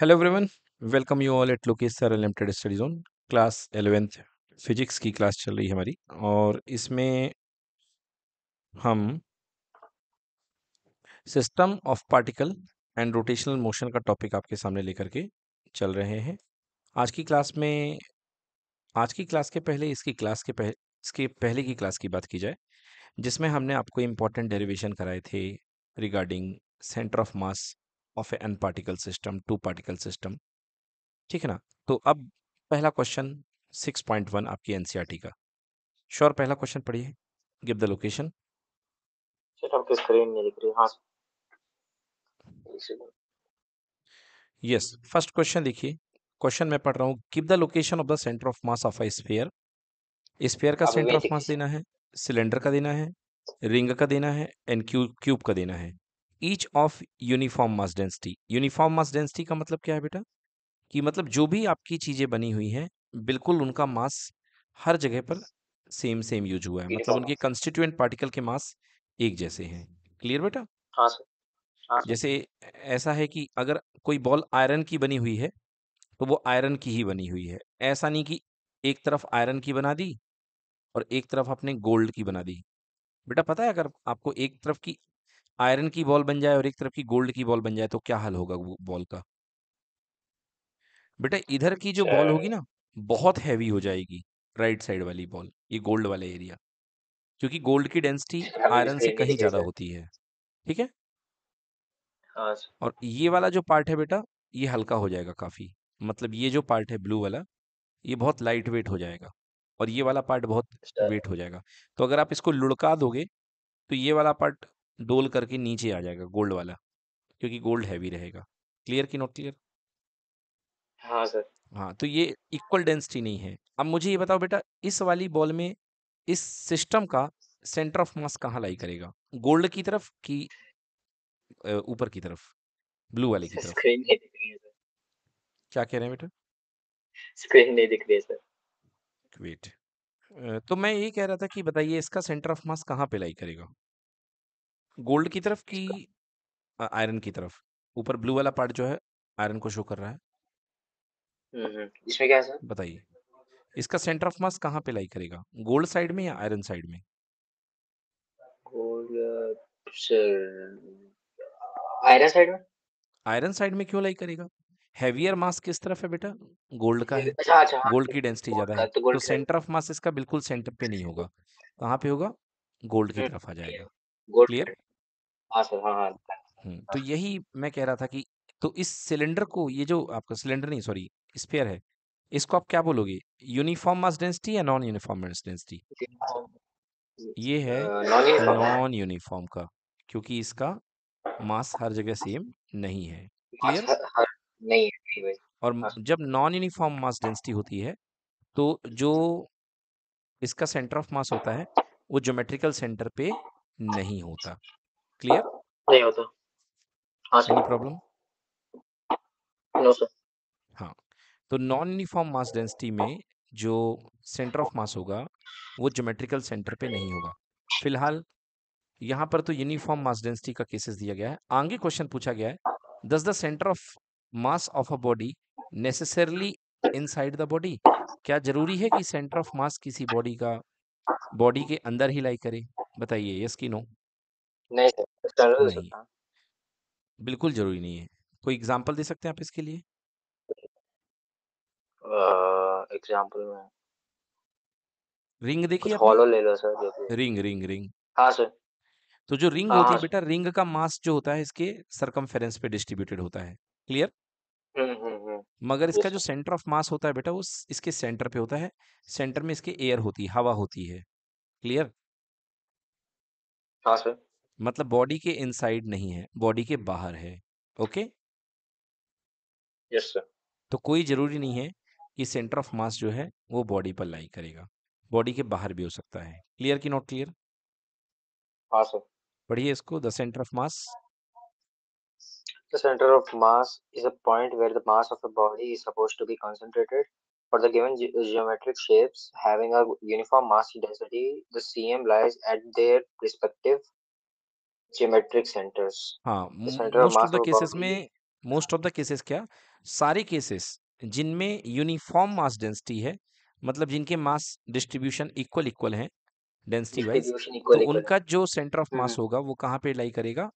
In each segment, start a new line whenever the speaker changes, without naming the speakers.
Hello everyone welcome you all at Lokesh sir limited study zone class eleventh physics की class चल रही है हमारी और इसमें हम system of particle and rotational motion का टॉपिक आपके सामने लेकर के चल रहे हैं आज की क्लास में आज की क्लास के पहले इसकी क्लास के पह इसके पहले की क्लास की बात की जाए जिसमें हमने आपको इम्पोर्टेंट डेरिवेशन कराए थे regarding centre of mass of a particle system two particle system ठीक है ना तो अब पहला क्वेश्चन 6.1 आपकी एनसीईआरटी e का श्योर पहला क्वेश्चन पढ़िए give the location
sir screen हां
यस फर्स्ट क्वेश्चन देखिए क्वेश्चन मैं पढ़ रहा हूँ give the location of the centre of mass of a sphere sphere का सेंटर ऑफ मास देना है सिलेंडर का देना है रिंग का देना है एंड क्यूब का देना है each of uniform mass density uniform mass density का मतलब क्या है बेटा कि मतलब जो भी आपकी चीज़ें बनी हुई हैं बिल्कुल उनका मास हर जगह पर सेम सेम यूज हुआ है मतलब उनके कंस्टिट्यूएंट पार्टिकल के मास एक जैसे हैं क्लियर बेटा हाँ, हाँ सर जैसे ऐसा है कि अगर कोई बॉल आयरन की बनी हुई है तो वो आयरन की ही बनी हुई है ऐसा नहीं कि एक तरफ आयरन की बना दी और एक तरफ आपने गोल्ड की बना दी बेटा पता है अगर आपको एक तरफ की आयरन की बॉल बन जाए और एक तरफ की गोल्ड की बॉल बन जाए तो क्या हाल होगा वो बॉल का बेटा इधर की जो बॉल होगी अच्छा। ना बहुत हैवी हो जाएगी राइट साइड वाली बॉल ये गोल्ड वाला एरिया क्योंकि गोल्ड की डेंसिटी अच्छा, मतलब आयरन से कहीं ज्यादा होती है ठीक है हाँ और ये वाला जो पार्ट है बेटा ये हल्का हो जाएगा काफी मतलब ये जो पार्ट है ब्लू वाला ये बहुत लाइट वेट हो जाएगा और ये वाला पार्ट बहुत वेट अच्छा। हो जाएगा तो अगर आप इसको लुढ़का दोगे तो ये वाला पार्ट डोल करके नीचे आ जाएगा गोल्ड वाला क्योंकि गोल्ड हैवी रहेगा क्लियर की नॉट क्लियर हाँ सर हाँ तो ये इक्वल डेंसिटी नहीं है अब मुझे ये बताओ बेटा इस वाली बॉल में इस सिस्टम का सेंटर ऑफ मास कहाँ लाई करेगा गोल्ड की तरफ की ऊपर की तरफ ब्लू वाले की तरफ
स्क्रीन नहीं दिख रही है क्या कह रहे हैं बेटा स्क्रीन नहीं दिख रही है सर
वेट तो मैं ये कह रहा था कि बताइए इसका सेंटर ऑफ मास कहाँ पे लाई करेगा गोल्ड की तरफ की अच्छा। आयरन की तरफ ऊपर ब्लू वाला पार्ट जो है आयरन को शो कर रहा है इसमें क्या है बताइए इसका सेंटर ऑफ मास कहाँ पे लाई करेगा गोल्ड साइड में या आयरन साइड में
गोल्ड आयरन साइड में
आयरन साइड में क्यों लाई करेगा हैवियर मास किस तरफ है बेटा गोल्ड का है अच्छा, अच्छा, हाँ, गोल्ड की डेंसिटी ज्यादा है तो, तो सेंटर ऑफ मास इसका बिल्कुल सेंटर पे नहीं होगा कहाँ पे होगा गोल्ड की हम्म, तरफ आ जाएगा
क्लियर हाँ, हाँ, हाँ।
तो यही मैं कह रहा था कि तो इस सिलेंडर को ये जो आपका सिलेंडर नहीं सॉरी स्पेयर है इसको आप क्या बोलोगे यूनिफॉर्म मास डेंसिटी या नॉन यूनिफॉर्म मास डेंसिटी ये है नॉन यूनिफॉर्म का क्योंकि इसका मास हर जगह सेम नहीं है क्लियर नहीं और जब नॉन यूनिफॉर्म मास डेंसिटी होती है तो जो इसका सेंटर ऑफ मास होता है वो ज्योमेट्रिकल सेंटर पे नहीं होता
क्लियर नहीं होता
हाँ एनी प्रॉब्लम नो सर हाँ तो नॉन यूनिफॉर्म मास डेंसिटी में जो सेंटर ऑफ मास होगा वो ज्योमेट्रिकल सेंटर पे नहीं होगा फिलहाल यहाँ पर तो यूनिफॉर्म मास डेंसिटी का केसेस दिया गया है आगे क्वेश्चन पूछा गया है does the centre of mass of a body necessarily inside the body क्या जरूरी है कि सेंटर ऑफ मास किसी बॉडी का बॉडी के अंदर ही लाई करे बताइए यस की नो
नहीं सर ज़रूर नहीं। बताएँ।
बिल्कुल ज़रूरी नहीं बिल्कुल जरूरी नहीं है कोई एग्जांपल दे सकते हैं आप इसके लिए?
एग्जांपल एग्ज़ाम्पल में
रिंग देखिए आप हॉलो
ले लो सर
रिंग, रिंग, रिंग। हाँ सर। तो जो रिंग हाँ होती है हाँ बेटा, रिंग का मास जो होता है इसके सरकमफेरेंस पे डिस्ट्रीब्यूटेड होता है। क्लियर?
Hmm, hmm, hmm. मगर इसका
जो सेंटर ऑफ मास होता है बेटा वो इसके सेंटर पे होता है। सेंटर में इसके एयर होती है, हवा होती है। क्लियर? हाँ सर। मतलब बॉडी के इनसाइड नहीं है बॉडी के बाहर है ओके यस सर तो कोई जरूरी नहीं है कि सेंटर ऑफ मास जो है वो बॉडी पर लाई करेगा बॉडी के बाहर भी हो सकता है क्लियर की नॉट क्लियर हाँ, पढ़िए इसको the centre of mass
centre of mass is a point where the mass of a body is suppose to be concentrated for the given geometric shapes having a uniform mass density the CM lies at their respective geometric centres हाँ most of the cases में
most of the cases क्या सारे cases जिनमें uniform mass density है मतलब जिनके mass distribution equal equal है density wise तो उनका जो सेंटर ऑफ मास होगा वो कहाँ पे लाई करेगा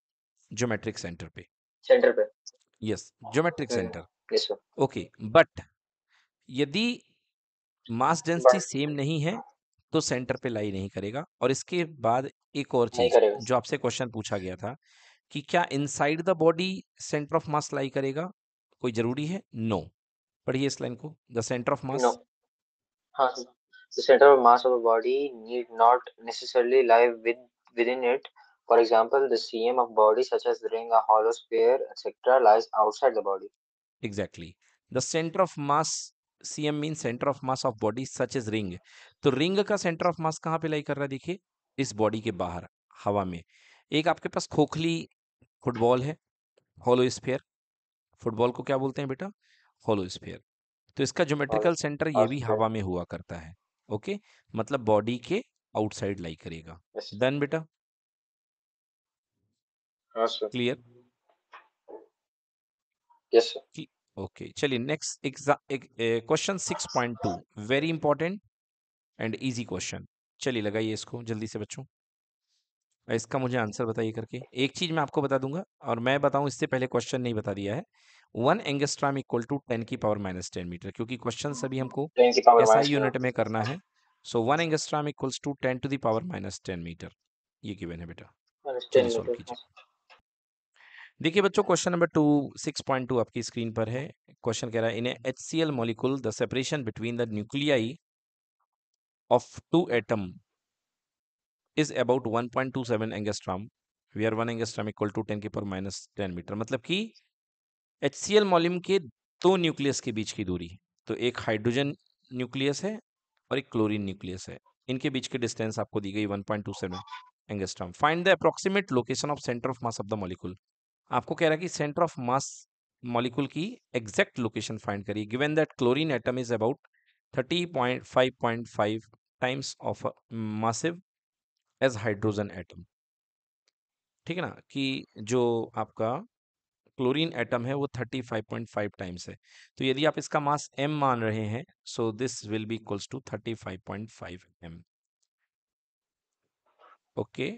ज्योमेट्रिक सेंटर पे सेंटर पे yes geometric centre okay but यदि मास डेंसिटी सेम नहीं है तो सेंटर पे लाई नहीं करेगा और इसके बाद एक और चीज जो आपसे क्वेश्चन पूछा गया था कि क्या inside the body centre of mass lie करेगा कोई जरूरी है नो पढ़िए इस लाइन को द सेंटर ऑफ मास
हाँ the center of mass of a body need not necessarily lie with, within it. For example, the CM of body such as ring, a hollow sphere, etc. lies outside the body.
Exactly. The center of mass CM means center of mass of body such as ring. तो ring का centre of mass कहाँ पे लाई कर रहा है देखिए इस body के बाहर हवा में एक आपके पास खोखली फुटबॉल है हॉलो स्फेयर फुटबॉल को क्या बोलते हैं बेटा हॉलो स्फेयर तो इसका ज्योमेट्रिकल सेंटर ये भी हवा में हुआ करता है ओके मतलब बॉडी के आउटसाइड लाई करेगा डन बेटा
क्लियर
यस ओके चलिए next question six point two very important and easy question चलिए लगाइए इसको जल्दी से बच्चों इसका मुझे आंसर बताइए करके एक चीज़ मैं आपको बता दूंगा और मैं बताऊं इससे पहले क्वेश्चन नहीं बता दिया है one angstrom equal to ten की पावर माइनस टेन मीटर क्योंकि क्वेश्चन सभी हमको ऐसा यूनिट में करना है so one angstrom equals to ten to the power minus ten metre ये गिवन है
बेटा
देखिए बच्चों question number two six point two आपकी स्क्रीन पर है क्वेश्चन कह रहा है in H C L molecule the separation between the nuclei of two atom is about 1.27 angstrom where 1 angstrom equal to 10 के पर माइनस टेन मीटर मतलब कि एच सी एल मॉलिम के दो न्यूक्लियस के बीच की दूरी तो एक हाइड्रोजन न्यूक्लियस है और एक क्लोरीन न्यूक्लियस है इनके बीच की डिस्टेंस आपको दी गई 1.27 angstrom find the approximate location of centre of mass of the molecule आपको कह रहा है कि सेंटर ऑफ मास मॉलिक्यूल की एग्जैक्ट लोकेशन फाइंड करिए given that chlorine atom is about 30.5.5 times of massive as hydrogen atom ठीक है ना कि जो आपका क्लोरीन एटम है वो 35.5 टाइम्स है तो यदि आप इसका मास एम मान रहे हैं so this will be equals to 35.5 M okay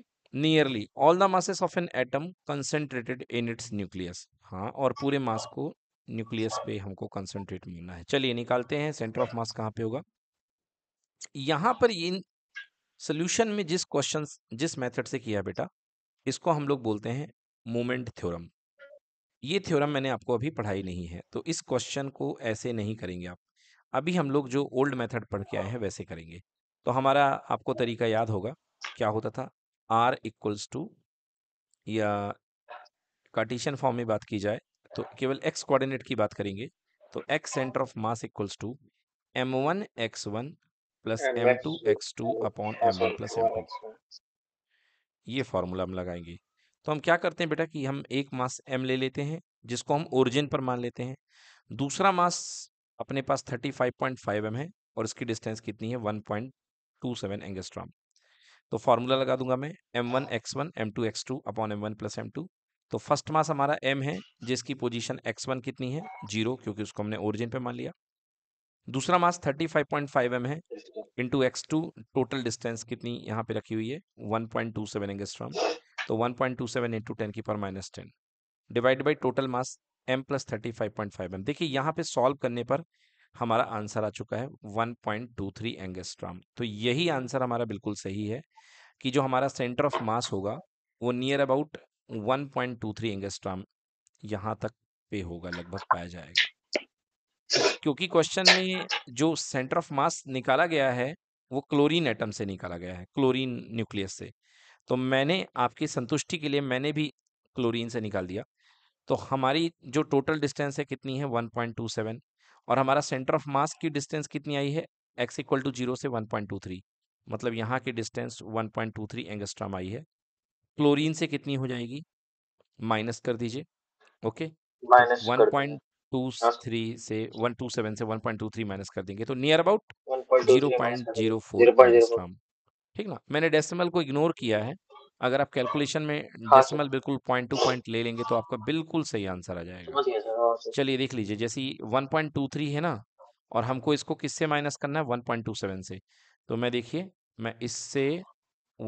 nearly all the masses of an atom concentrated in its nucleus हाँ और पूरे मास को न्यूक्लियस पे हमको कंसेंट्रेट मिलना है चलिए निकालते हैं सेंटर ऑफ मास कहाँ पे होगा यहाँ पर इन सोल्यूशन में जिस क्वेश्चन जिस मेथड से किया बेटा इसको हम लोग बोलते हैं मोमेंट थ्योरम ये थ्योरम मैंने आपको अभी पढ़ाई नहीं है तो इस क्वेश्चन को ऐसे नहीं करेंगे आप अभी हम लोग जो ओल्ड मेथड पढ़ के आए हैं वैसे करेंगे तो हमारा आपको तरीका याद होगा क्या होता था आर इक्वल्स टू या कार्टिशियन फॉर्म में बात की जाए तो केवल एक्स कोऑर्डिनेट की बात करेंगे तो X centre of mass equals to M one X one plus M two X two upon M one plus M two ये फॉर्मूला हम लगाएंगे तो हम क्या करते हैं बेटा कि हम एक मास एम ले लेते हैं जिसको हम ओरिजिन पर मान लेते हैं दूसरा मास अपने पास thirty five point five M है और इसकी डिस्टेंस कितनी है one point two seven angstrom तो फार्मूला लगा दूंगा मैं M one X one M two X two upon M one plus M two तो फर्स्ट मास हमारा एम है जिसकी पोजीशन एक्स वन कितनी है जीरो क्योंकि उसको हमने ओरिजिन पे मान लिया दूसरा मास 35.5 एम है into X two total distance कितनी यहाँ पे रखी हुई है 1.27 पॉइंट टू सेवन एंगस्ट्रम तो 1.27 point two seven into ten की पर minus ten divide by total mass M plus thirty five point five M देखिए यहाँ पे सॉल्व करने पर हमारा आंसर आ चुका है 1.23 पॉइंट टू थ्री एंगस्ट्राम तो यही आंसर हमारा बिल्कुल सही है कि जो हमारा सेंटर ऑफ मास होगा वो near about 1.23 point two three angstrom यहाँ तक पे होगा लगभग पाया जाएगा क्योंकि क्वेश्चन में जो सेंटर ऑफ मास निकाला गया है वो क्लोरीन एटम से निकाला गया है क्लोरीन न्यूक्लियस से तो मैंने आपकी संतुष्टि के लिए मैंने भी क्लोरीन से निकाल दिया तो हमारी जो टोटल डिस्टेंस है कितनी है 1.27 और हमारा सेंटर ऑफ मास की डिस्टेंस कितनी आई है एक्स इक्वल टू जीरो से 1.23 मतलब यहाँ की डिस्टेंस 1.23 पॉइंट एंगस्ट्राम आई है क्लोरीन से कितनी हो जाएगी माइनस कर दीजिए ओके वन पॉइंट टू हाँ। थ्री से वन टू सेवन से one point two three minus कर देंगे तो near about zero point zero four ठीक ना मैंने डेसिमल को इग्नोर किया है अगर आप कैलकुलेशन में हाँ डेसिमल बिल्कुल पॉइंट टू पॉइंट ले लेंगे तो आपका बिल्कुल सही आंसर आ
जाएगा
चलिए देख लीजिए जैसे वन पॉइंट टू थ्री है ना और हमको इसको किससे माइनस करना है वन पॉइंट टू सेवन से तो मैं देखिए मैं इससे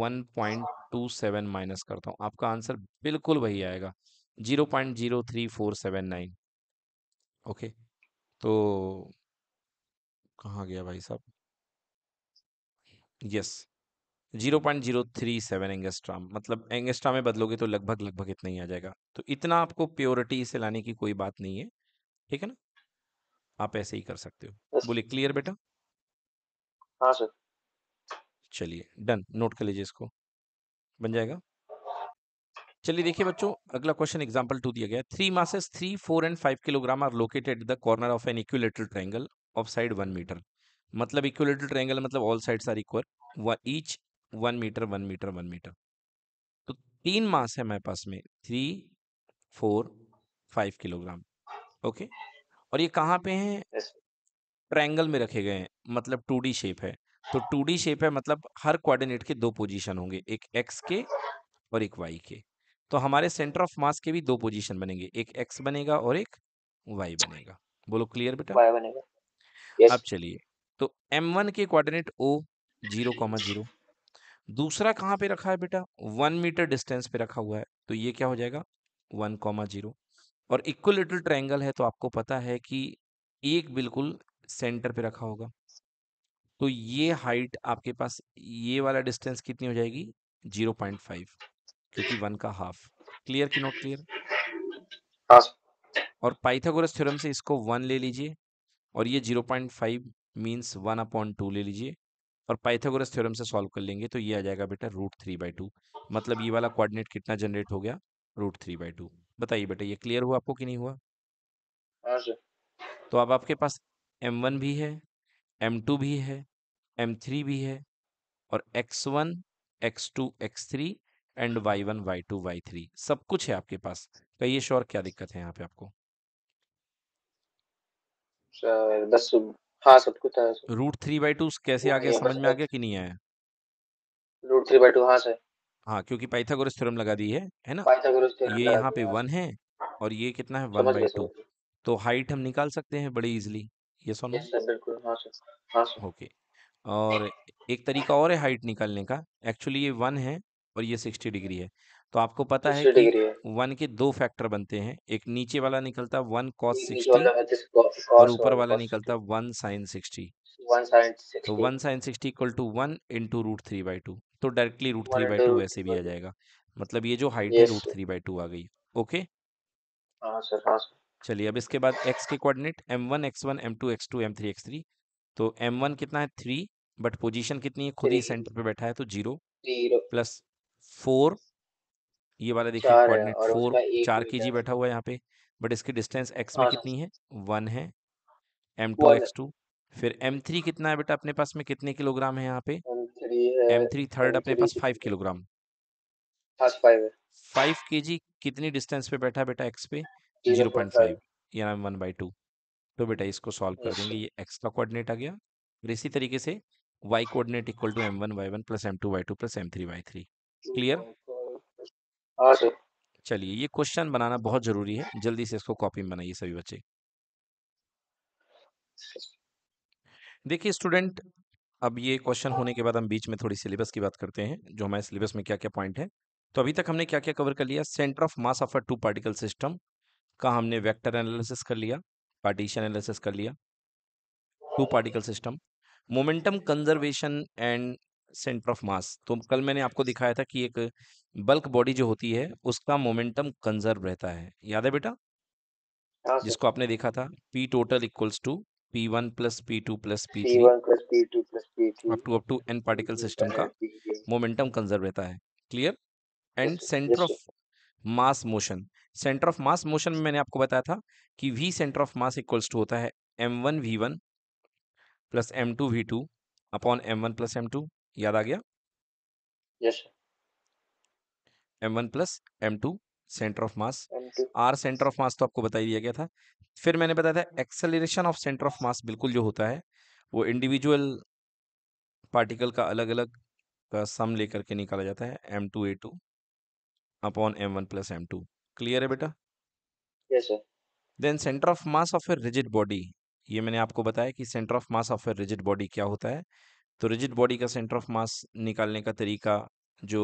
one point two seven minus करता हूँ आपका आंसर बिल्कुल वही आएगा zero point zero three four seven nine okay तो कहाँ गया भाई साहब yes zero point zero three seven angstrom मतलब एंगेस्ट्रा में बदलोगे तो लगभग लगभग इतना ही आ जाएगा तो इतना आपको प्योरिटी से लाने की कोई बात नहीं है ठीक है ना आप ऐसे ही कर सकते हो बोले क्लियर बेटा हाँ सर चलिए डन नोट कर लीजिए इसको बन जाएगा चलिए देखिए बच्चों अगला क्वेश्चन एग्जांपल टू दिया गया three masses three four and five kilogram are located the corner of an equilateral triangle of side one metre मतलब इक्विलेटरल ट्रायंगल मतलब all sides are equal each one metre one metre one metre तो तीन mass है मेरे पास में three four five kilogram okay और ये कहाँ पे हैं ट्रायंगल में रखे गए हैं मतलब टू शेप है तो टू शेप है मतलब हर कोऑर्डिनेट के दो पोजीशन होंगे एक एक्स के और एक वाई के तो हमारे सेंटर ऑफ मास के भी दो पोजीशन बनेंगे एक एक्स बनेगा और एक वाई बनेगा बोलो क्लियर बेटा वाई बनेगा अब चलिए तो एम वन के coordinate O zero comma zero दूसरा कहाँ पे रखा है बेटा वन मीटर डिस्टेंस पे रखा हुआ है तो ये क्या हो जाएगा वन कॉमा जीरो और इक्वलिटल ट्रायंगल है तो आपको पता है कि एक बिल्कुल सेंटर पे रखा होगा तो ये हाइट आपके पास ये वाला डिस्टेंस कितनी हो जाएगी जीरो पॉइंट फाइव क्योंकि वन का हाफ क्लियर की नोट क्लियर और पाइथागोरस थ्योरम से इसको वन ले लीजिए और ये zero point five means one upon two ले लीजिए और पाइथागोरस थ्योरम से सॉल्व कर लेंगे तो ये आ जाएगा बेटा रूट थ्री बाई टू मतलब ये वाला कोऑर्डिनेट कितना जनरेट हो गया रूट थ्री बाई टू बताइए बेटा ये क्लियर हुआ आपको कि नहीं हुआ हाँ तो अब आपके पास एम वन भी है एम टू भी है एम थ्री भी है और X one X two X three and Y one Y two Y three सब कुछ है आपके पास कहिए श्योर क्या दिक्कत है यहाँ पे आपको
बस हाँ सब कुछ है
रूट थ्री बाई टू कैसे आ गया समझ में आ गया कि नहीं आया
रूट थ्री बाई टू हाँ सर
हाँ क्योंकि पाइथागोरस थ्योरम लगा दी है है ना ये यहाँ पे वन है और ये कितना है वन बाई टू तो हाइट हम निकाल सकते हैं बड़े इजिली ये सोनो
बिल्कुल हाँ सर
हाँ सर ओके और एक तरीका और है हाइट निकालने का एक्चुअली ये वन है और ये सिक्सटी डिग्री है तो आपको पता है कि वन के दो फैक्टर बनते हैं एक नीचे वाला निकलता है वन कॉस सिक्सटी और ऊपर वाला निकलता है वन साइन सिक्सटी तो one sine sixty equal to one into root three by two तो directly root three by two वैसे भी आ जाएगा मतलब ये जो हाइट है रूट थ्री बाई टू आ गई ओके
हाँ, हाँ,
चलिए अब इसके बाद एक्स के coordinate M one X one M two X two M three X three तो एम वन कितना है थ्री बट पोजीशन कितनी है खुद ही सेंटर पे बैठा है तो जीरो प्लस फोर ये वाला देखिए कोऑर्डिनेट फोर चार के जी बैठा हुआ है यहाँ पे बट इसकी डिस्टेंस एक्स में हाँ, कितनी है वन है एम टू एक्स टू फिर एम थ्री कितना है बेटा अपने पास में कितने किलोग्राम है यहाँ पे
एम थ्री थर्ड अपने पास
फाइव किलोग्राम
फाइव
के जी कितनी डिस्टेंस पे बैठा बेटा एक्स पे जीरो पॉइंट फाइव या वन बाई टू तो बेटा इसको सॉल्व कर देंगे हम्म। ये एक्स का कोऑर्डिनेट आ गया और इसी तरीके से Y coordinate equal to M one Y one plus M two Y two plus M three Y three clear oh, चलिए ये क्वेश्चन बनाना बहुत जरूरी है जल्दी से इसको कॉपी में बनाइए सभी बच्चे देखिए स्टूडेंट अब ये क्वेश्चन होने के बाद हम बीच में थोड़ी सिलेबस की बात करते हैं जो हमारे सिलेबस में क्या क्या पॉइंट है तो अभी तक हमने क्या क्या कवर कर लिया centre of mass of a two particle system का हमने वेक्टर एनालिसिस कर लिया पार्टीशन एनालिसिस कर लिया two particle system momentum conservation and centre of mass तो कल मैंने आपको दिखाया था कि एक बल्क बॉडी जो होती है उसका मोमेंटम कंजर्व रहता है याद है बेटा हाँ जिसको आपने देखा था P total equals to P one plus P two plus P
three
up to up to N particle system का मोमेंटम कंजर्व रहता है clear and centre of mass motion centre of mass motion में मैंने आपको बताया था कि V centre of mass equals to होता है M one V one plus M two V two upon M one plus M two याद आ गया yes M one plus M two centre of mass R centre of mass तो आपको बता ही दिया गया था फिर मैंने बताया था acceleration of centre of mass बिल्कुल जो होता है वो इंडिविजुअल पार्टिकल का अलग अलग का सम लेकर के निकाला जाता है M two A two upon M one plus M two clear है बेटा then centre of mass of a rigid body ये मैंने आपको बताया कि centre of mass of a rigid body क्या होता है तो रिजिड बॉडी का सेंटर ऑफ मास निकालने का तरीका जो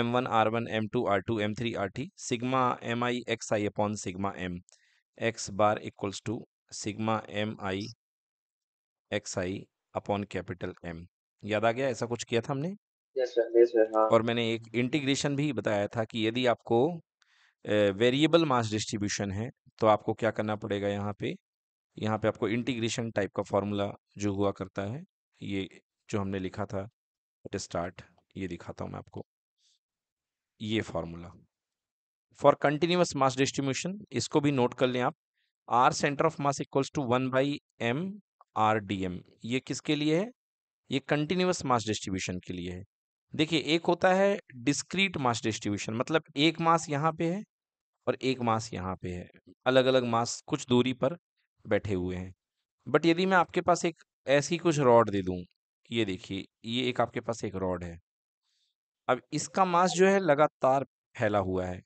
M one R one M two R two M three R T sigma M I X I upon sigma M X bar equals to sigma M I X I upon capital M याद आ गया ऐसा कुछ किया था हमने
yes sir, yes, हाँ। और
मैंने एक इंटीग्रेशन भी बताया था कि यदि आपको वेरिएबल मास डिस्ट्रीब्यूशन है तो आपको क्या करना पड़ेगा यहाँ पे यहाँ पे आपको इंटीग्रेशन टाइप का फॉर्मूला जो हुआ करता है ये जो हमने लिखा था एट स्टार्ट ये दिखाता हूं मैं आपको ये formula for continuous mass distribution इसको भी नोट कर लें आप R centre of mass equals to one by M R D M ये किसके लिए है ये कंटिन्यूस मास डिस्ट्रीब्यूशन के लिए है देखिए एक होता है डिस्क्रीट मास डिस्ट्रीब्यूशन मतलब एक मास यहाँ पे है और एक मास यहाँ पे है अलग अलग मास कुछ दूरी पर बैठे हुए हैं बट यदि मैं आपके पास एक ऐसी कुछ रॉड दे दूँ ये देखिए ये एक आपके पास एक रॉड है अब इसका मास जो है लगातार फैला हुआ है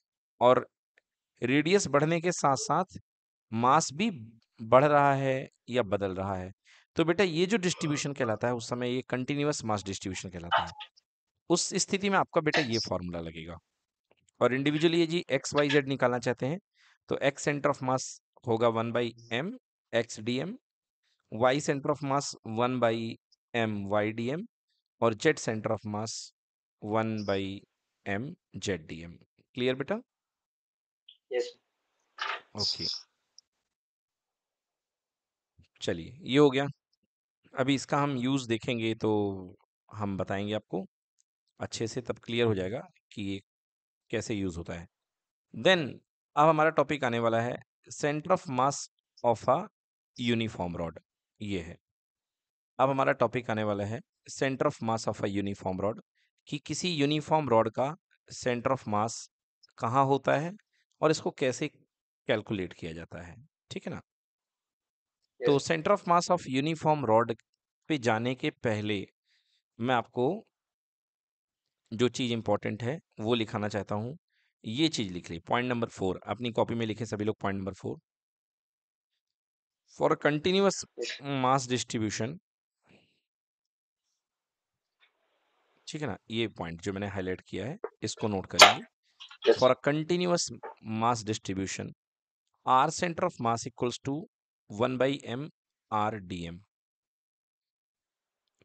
और रेडियस बढ़ने के साथ साथ मास भी बढ़ रहा है या बदल रहा है तो बेटा ये जो डिस्ट्रीब्यूशन कहलाता है उस समय ये कंटिन्यूस मास डिस्ट्रीब्यूशन कहलाता है उस स्थिति में आपका बेटा ये फॉर्मूला लगेगा और इंडिविजुअली ये जी एक्स वाई जेड निकालना चाहते हैं तो एक्स सेंटर ऑफ मास होगा one by M X D M Y centre of mass one by M Y D M और Z centre of mass one by M Z D M clear बेटा yes okay चलिए ये हो गया अभी इसका हम यूज़ देखेंगे तो हम बताएंगे आपको अच्छे से तब क्लियर हो जाएगा कि ये कैसे यूज़ होता है देन अब हमारा टॉपिक आने वाला है centre of mass of a uniform rod ये है अब हमारा टॉपिक आने वाला है centre of mass of a uniform rod कि किसी यूनिफॉर्म रॉड का सेंटर ऑफ मास कहाँ होता है और इसको कैसे कैलकुलेट किया जाता है ठीक है ना तो centre of mass of uniform rod पे जाने के पहले मैं आपको जो चीज़ इंपॉर्टेंट है वो लिखाना चाहता हूँ ये चीज़ लिख ली पॉइंट नंबर फोर अपनी कॉपी में लिखे सभी लोग point number four for a continuous mm, mass distribution ठीक है ना ये पॉइंट जो मैंने हाईलाइट किया है इसको नोट करेंगे for a continuous mass distribution R centre of mass equals to one by M R D M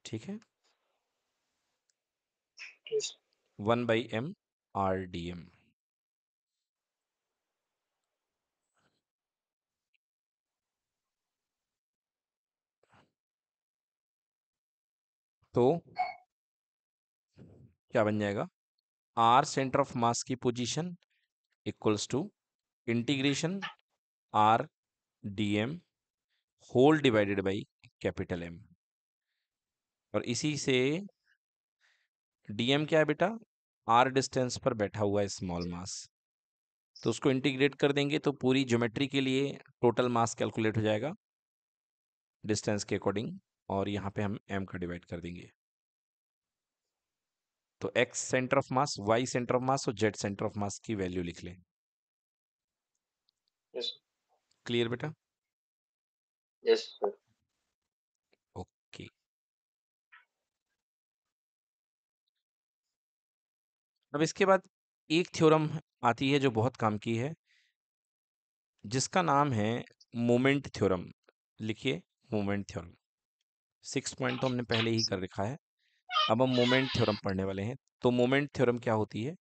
ठीक है one by M R D M तो क्या बन जाएगा आर सेंटर ऑफ मास की position equals to integration R D M whole divided by capital M और इसी से डीएम क्या है बेटा आर डिस्टेंस पर बैठा हुआ है स्मॉल मास तो उसको इंटीग्रेट कर देंगे तो पूरी ज्योमेट्री के लिए टोटल मास कैलकुलेट हो जाएगा डिस्टेंस के अकॉर्डिंग और यहाँ पे हम एम का डिवाइड कर देंगे तो X centre of mass Y centre of mass और जेड सेंटर ऑफ मास की वैल्यू लिख लें क्लियर yes. बेटा
यस ओके
okay. अब इसके बाद एक थ्योरम आती है जो बहुत काम की है जिसका नाम है मोमेंट थ्योरम लिखिए मोमेंट थ्योरम सिक्स पॉइंट तो हमने पहले ही कर रखा है अब हम मोमेंट थ्योरम पढ़ने वाले हैं तो मोमेंट थ्योरम क्या होती है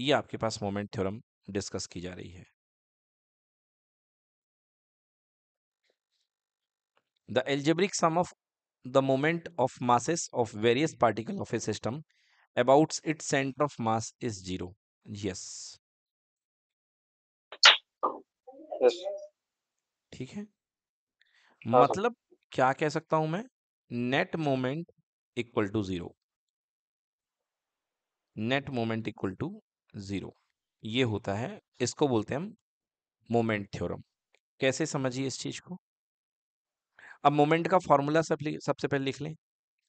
ये आपके पास मोमेंट थ्योरम डिस्कस की जा रही है the algebraic sum of the moment of masses of various particle of a system about it centre of mass is zero yes ठीक है हाँ, हाँ। मतलब क्या कह सकता हूं मैं net moment equal to zero net moment equal to zero ये होता है इसको बोलते हैं हम मोमेंट थ्योरम कैसे समझिए इस चीज को अब मोमेंट का फॉर्मूला सब सबसे पहले लिख लें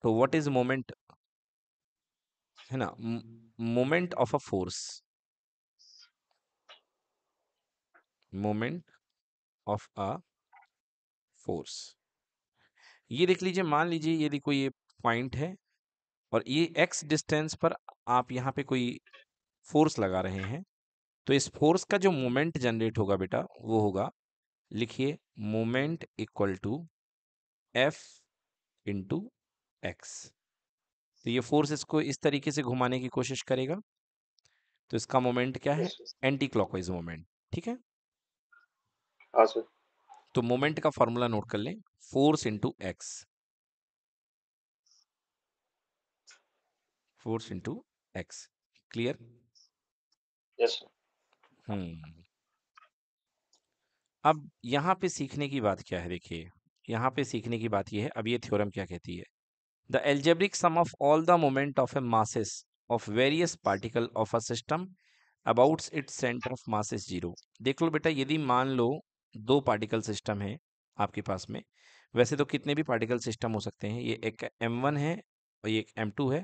तो व्हाट इज मोमेंट है ना moment of a force moment of a force ये देख लीजिए मान लीजिए यदि कोई ये पॉइंट है और ये एक्स डिस्टेंस पर आप यहाँ पे कोई फोर्स लगा रहे हैं तो इस फोर्स का जो मोमेंट जनरेट होगा बेटा वो होगा लिखिए moment equal to F into X तो ये फोर्स इसको इस तरीके से घुमाने की कोशिश करेगा तो इसका मोमेंट क्या है एंटी क्लॉकवाइज मोमेंट ठीक है हाँ, तो मोमेंट का फॉर्मूला नोट कर लें force into x. Force into x. Clear? Yes. हम्म अब यहाँ पे सीखने की बात क्या है देखिए यहाँ पे सीखने की बात यह है अब ये थ्योरम क्या कहती है the algebraic sum of all the moment of a masses of various particle of a system about its centre of mass is zero देख लो बेटा यदि मान लो दो पार्टिकल सिस्टम है आपके पास में वैसे तो कितने भी पार्टिकल सिस्टम हो सकते हैं ये एक एम वन है और ये एक एम टू है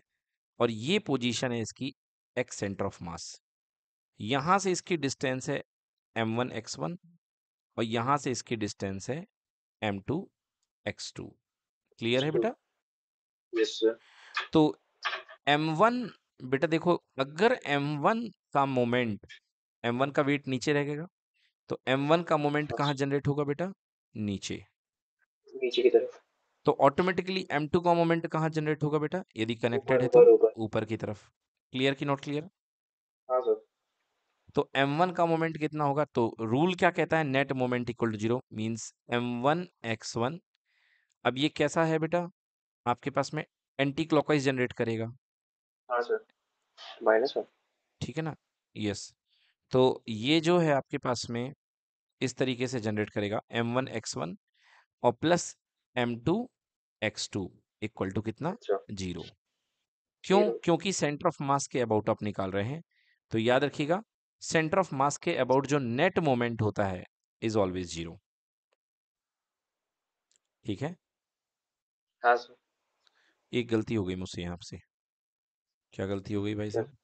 और ये पोजीशन है इसकी एक्स सेंटर ऑफ मास यहाँ से इसकी डिस्टेंस है एम वन एक्स वन और यहाँ से इसकी डिस्टेंस है M two X two clear है बेटा yes, तो एम वन बेटा देखो अगर एम वन का मोमेंट एम वन का वेट नीचे रहेगा तो एम वन का मोमेंट हाँ, कहाँ जनरेट होगा बेटा नीचे नीचे की तरफ तो ऑटोमेटिकली एम टू का मोमेंट कहाँ जनरेट होगा बेटा यदि कनेक्टेड है तो ऊपर की तरफ क्लियर की नॉट क्लियर हाँ सर तो m1 का मोमेंट कितना होगा तो रूल क्या कहता है net moment equal to zero means M one X one अब ये कैसा है बेटा आपके पास में एंटी क्लॉकवाइज जनरेट करेगा
हाँ सर माइनस वन
ठीक है ना यस yes. तो ये जो है आपके पास में इस तरीके से जनरेट करेगा एम वन एक्स वन और plus M two X two equal to कितना अच्छा। जीरो क्यों क्योंकि सेंटर ऑफ मास के अबाउट आप निकाल रहे हैं तो याद रखिएगा सेंटर ऑफ मास के अबाउट जो नेट मोमेंट होता है इज ऑलवेज जीरो ठीक है
हाँ एक
गलती हो गई मुझसे यहाँ से क्या गलती हो गई भाई साहब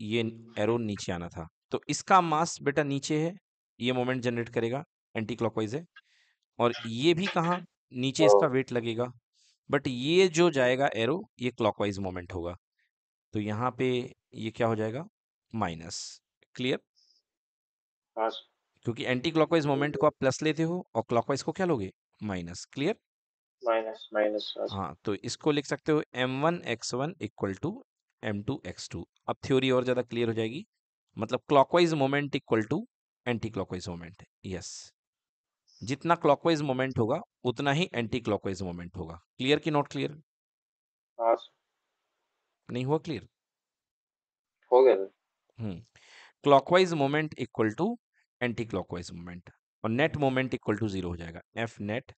ये एरो नीचे आना था तो इसका मास बेटा नीचे है ये मोमेंट जनरेट करेगा एंटी क्लॉकवाइज है और ये भी कहा नीचे इसका तो वेट लगेगा बट ये जो जाएगा एरो ये क्लॉकवाइज मोमेंट होगा तो यहाँ पे ये क्या हो जाएगा माइनस क्लियर
क्योंकि
एंटी क्लॉकवाइज हम्म, मोमेंट को हम्म। आप प्लस लेते हो और क्लॉकवाइज को क्या लोगे माइनस क्लियर
माइनस माइनस
हाँ तो इसको लिख सकते हो M one X one equal to M two X two अब थ्योरी और ज्यादा क्लियर हो जाएगी मतलब clockwise moment equal to anti clockwise moment yes जितना क्लॉकवाइज मोमेंट होगा उतना ही एंटी क्लॉकवाइज मोमेंट होगा क्लियर की नॉट क्लियर नहीं हुआ क्लियर
हो गया
clockwise moment equal to anti clockwise moment और net moment equal to zero हो जाएगा F net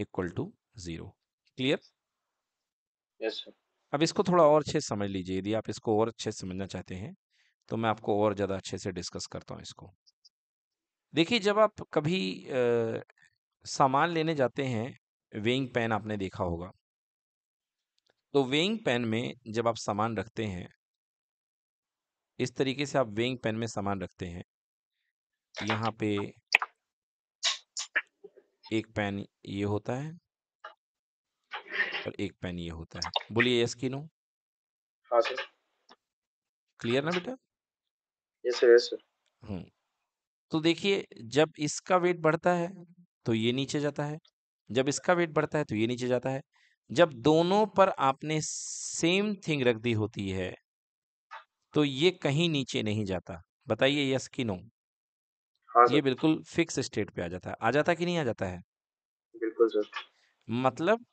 equal to zero clear yes अब इसको थोड़ा और अच्छे समझ लीजिए यदि आप इसको और अच्छे समझना चाहते हैं तो मैं आपको और ज़्यादा अच्छे से डिस्कस करता हूँ इसको देखिए जब आप कभी सामान लेने जाते हैं वेइंग पैन आपने देखा होगा तो वेइंग पैन में जब आप सामान रखते हैं इस तरीके से आप वेइंग पैन में सामान रखते हैं यहाँ पे एक पैन ये होता है और एक पैन ये होता है बोलिए यस की नो हाँ सर क्लियर ना बेटा यस सर यस सर हम्म तो देखिए जब इसका वेट बढ़ता है तो ये नीचे जाता है जब इसका वेट बढ़ता है तो ये नीचे जाता है जब दोनों पर आपने सेम थिंग रख दी होती है तो ये कहीं नीचे नहीं जाता बताइए यस कि नो हाँ ये बिल्कुल फिक्स स्टेट पे आ जाता है आ जाता कि नहीं आ जाता है बिल्कुल सर मतलब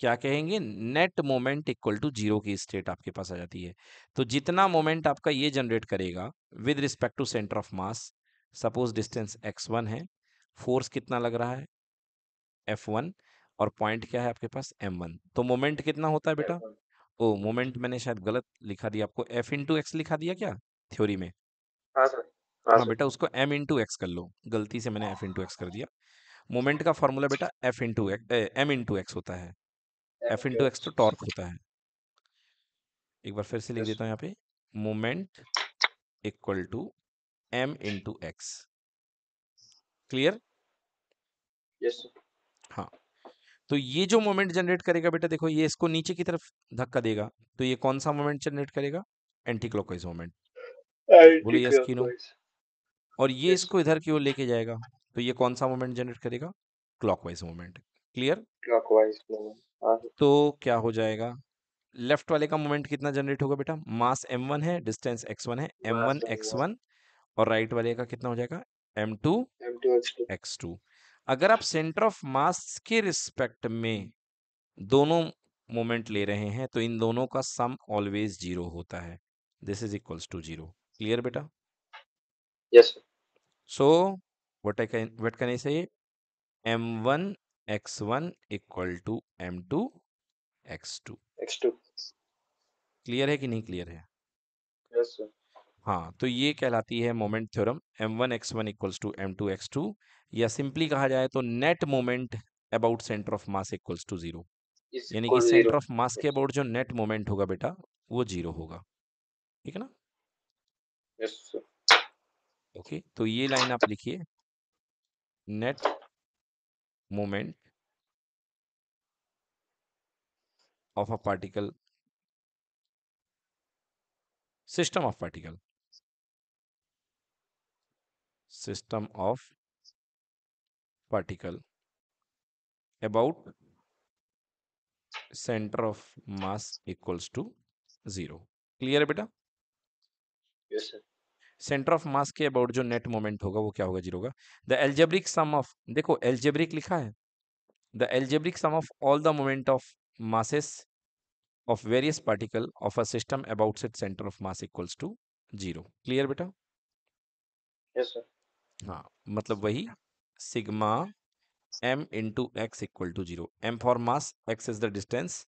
क्या कहेंगे net moment equal to zero की स्टेट आपके पास आ जाती है तो जितना मोमेंट आपका ये जनरेट करेगा with respect to centre of mass suppose distance X one है फोर्स कितना लग रहा है एफ वन और पॉइंट क्या है आपके पास एम वन तो मोमेंट कितना होता है बेटा ओ मोमेंट मैंने शायद गलत लिखा दिया आपको एफ इंटू एक्स लिखा दिया क्या थ्योरी में
हाँ, हाँ,
हाँ बेटा उसको एम इंटू एक्स कर लो गलती से मैंने एफ इंटू एक्स कर दिया मोमेंट का फॉर्मूला बेटा F into M into X होता है एफ इंटू एक्स तो टॉर्क होता है एक बार फिर से लिख देता हूँ यहाँ पे moment equal to M into X clear yes हाँ तो ये जो मोमेंट जनरेट करेगा बेटा देखो ये इसको नीचे की तरफ धक्का देगा तो ये कौन सा मोमेंट जनरेट करेगा एंटी क्लॉकवाइज मोमेंट
बोलिए यस की नो
और ये इसको इधर की ओर लेके जाएगा तो ये कौन सा मोमेंट जनरेट करेगा clockwise moment
clear clockwise moment
तो क्या हो जाएगा लेफ्ट वाले का मोमेंट कितना जनरेट होगा बेटा मास m1 है डिस्टेंस x1 है m1 x1 और राइट वाले का कितना हो जाएगा एम टू एक्स टू अगर आप सेंटर ऑफ मास के रिस्पेक्ट में दोनों मोमेंट ले रहे हैं तो इन दोनों का सम ऑलवेज जीरो होता है this is equals to zero clear बेटा yes so what I can what can I say M one X one equal to M two X two X two clear है कि नहीं क्लियर है
yes yes, sir
हाँ तो ये कहलाती है moment theorem M one X one equals to M two X two या सिंपली कहा जाए तो net moment about centre of mass equals to zero
यानी कि सेंटर ऑफ
मास के अबाउट जो नेट मोमेंट होगा बेटा वो जीरो होगा ठीक है ना
यस ओके
okay, तो ये लाइन आप लिखिए net moment of a particle system of particle system of particle about center of mass equals to zero clear beta yes, sir. Centre of mass के अबाउट जो नेट मोमेंट होगा वो क्या होगा जीरो का द एल्जेब्रिक सम ऑफ देखो algebraic लिखा है the algebraic sum of all the moment of masses of various particle of a system about set centre of mass equals to zero clear बेटा yes sir हाँ मतलब वही sigma M into X equal to zero M for mass X is the distance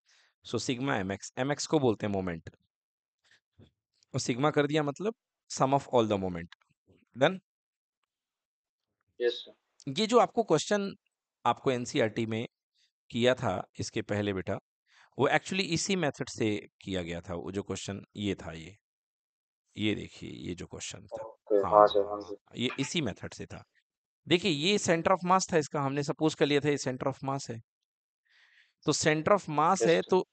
so sigma M X M X को बोलते हैं moment तो और sigma कर दिया मतलब sum of all the moment done ये जो आपको क्वेश्चन आपको एनसीईआरटी e में किया था इसके पहले बेटा वो एक्चुअली इसी मेथड से किया गया था वो जो क्वेश्चन ये था ये ये देखिए ये जो क्वेश्चन था
हाँ, हाँ, हाँ
ये इसी मेथड से था देखिए ये सेंटर ऑफ मास था इसका हमने सपोज कर लिया था ये सेंटर ऑफ मास है तो सेंटर ऑफ मास है तो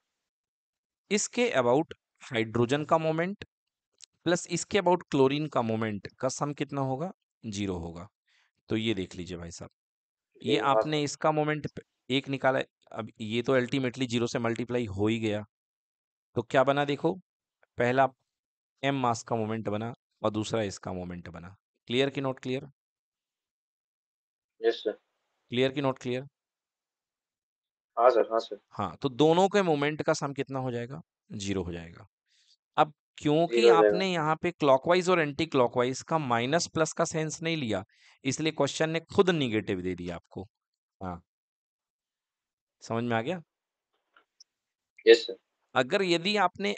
इसके अबाउट हाइड्रोजन का मोमेंट प्लस इसके अबाउट क्लोरीन का मोमेंट का सम कितना होगा जीरो होगा तो ये देख लीजिए भाई साहब ये आपने इसका मोमेंट एक निकाला अब ये तो अल्टीमेटली जीरो से मल्टीप्लाई हो ही गया तो क्या बना देखो पहला एम मास का मोमेंट बना और दूसरा इसका मोमेंट बना क्लियर की नोट क्लियर
क्लियर की नोट क्लियर हाँ सर हाँ सर
हाँ तो दोनों के मोमेंट का सम कितना हो जाएगा जीरो हो जाएगा अब क्योंकि आपने यहाँ पे क्लॉकवाइज और एंटी क्लॉकवाइज का माइनस प्लस का सेंस नहीं लिया इसलिए क्वेश्चन ने खुद निगेटिव दे दिया आपको हाँ समझ में आ गया यस yes, अगर यदि आपने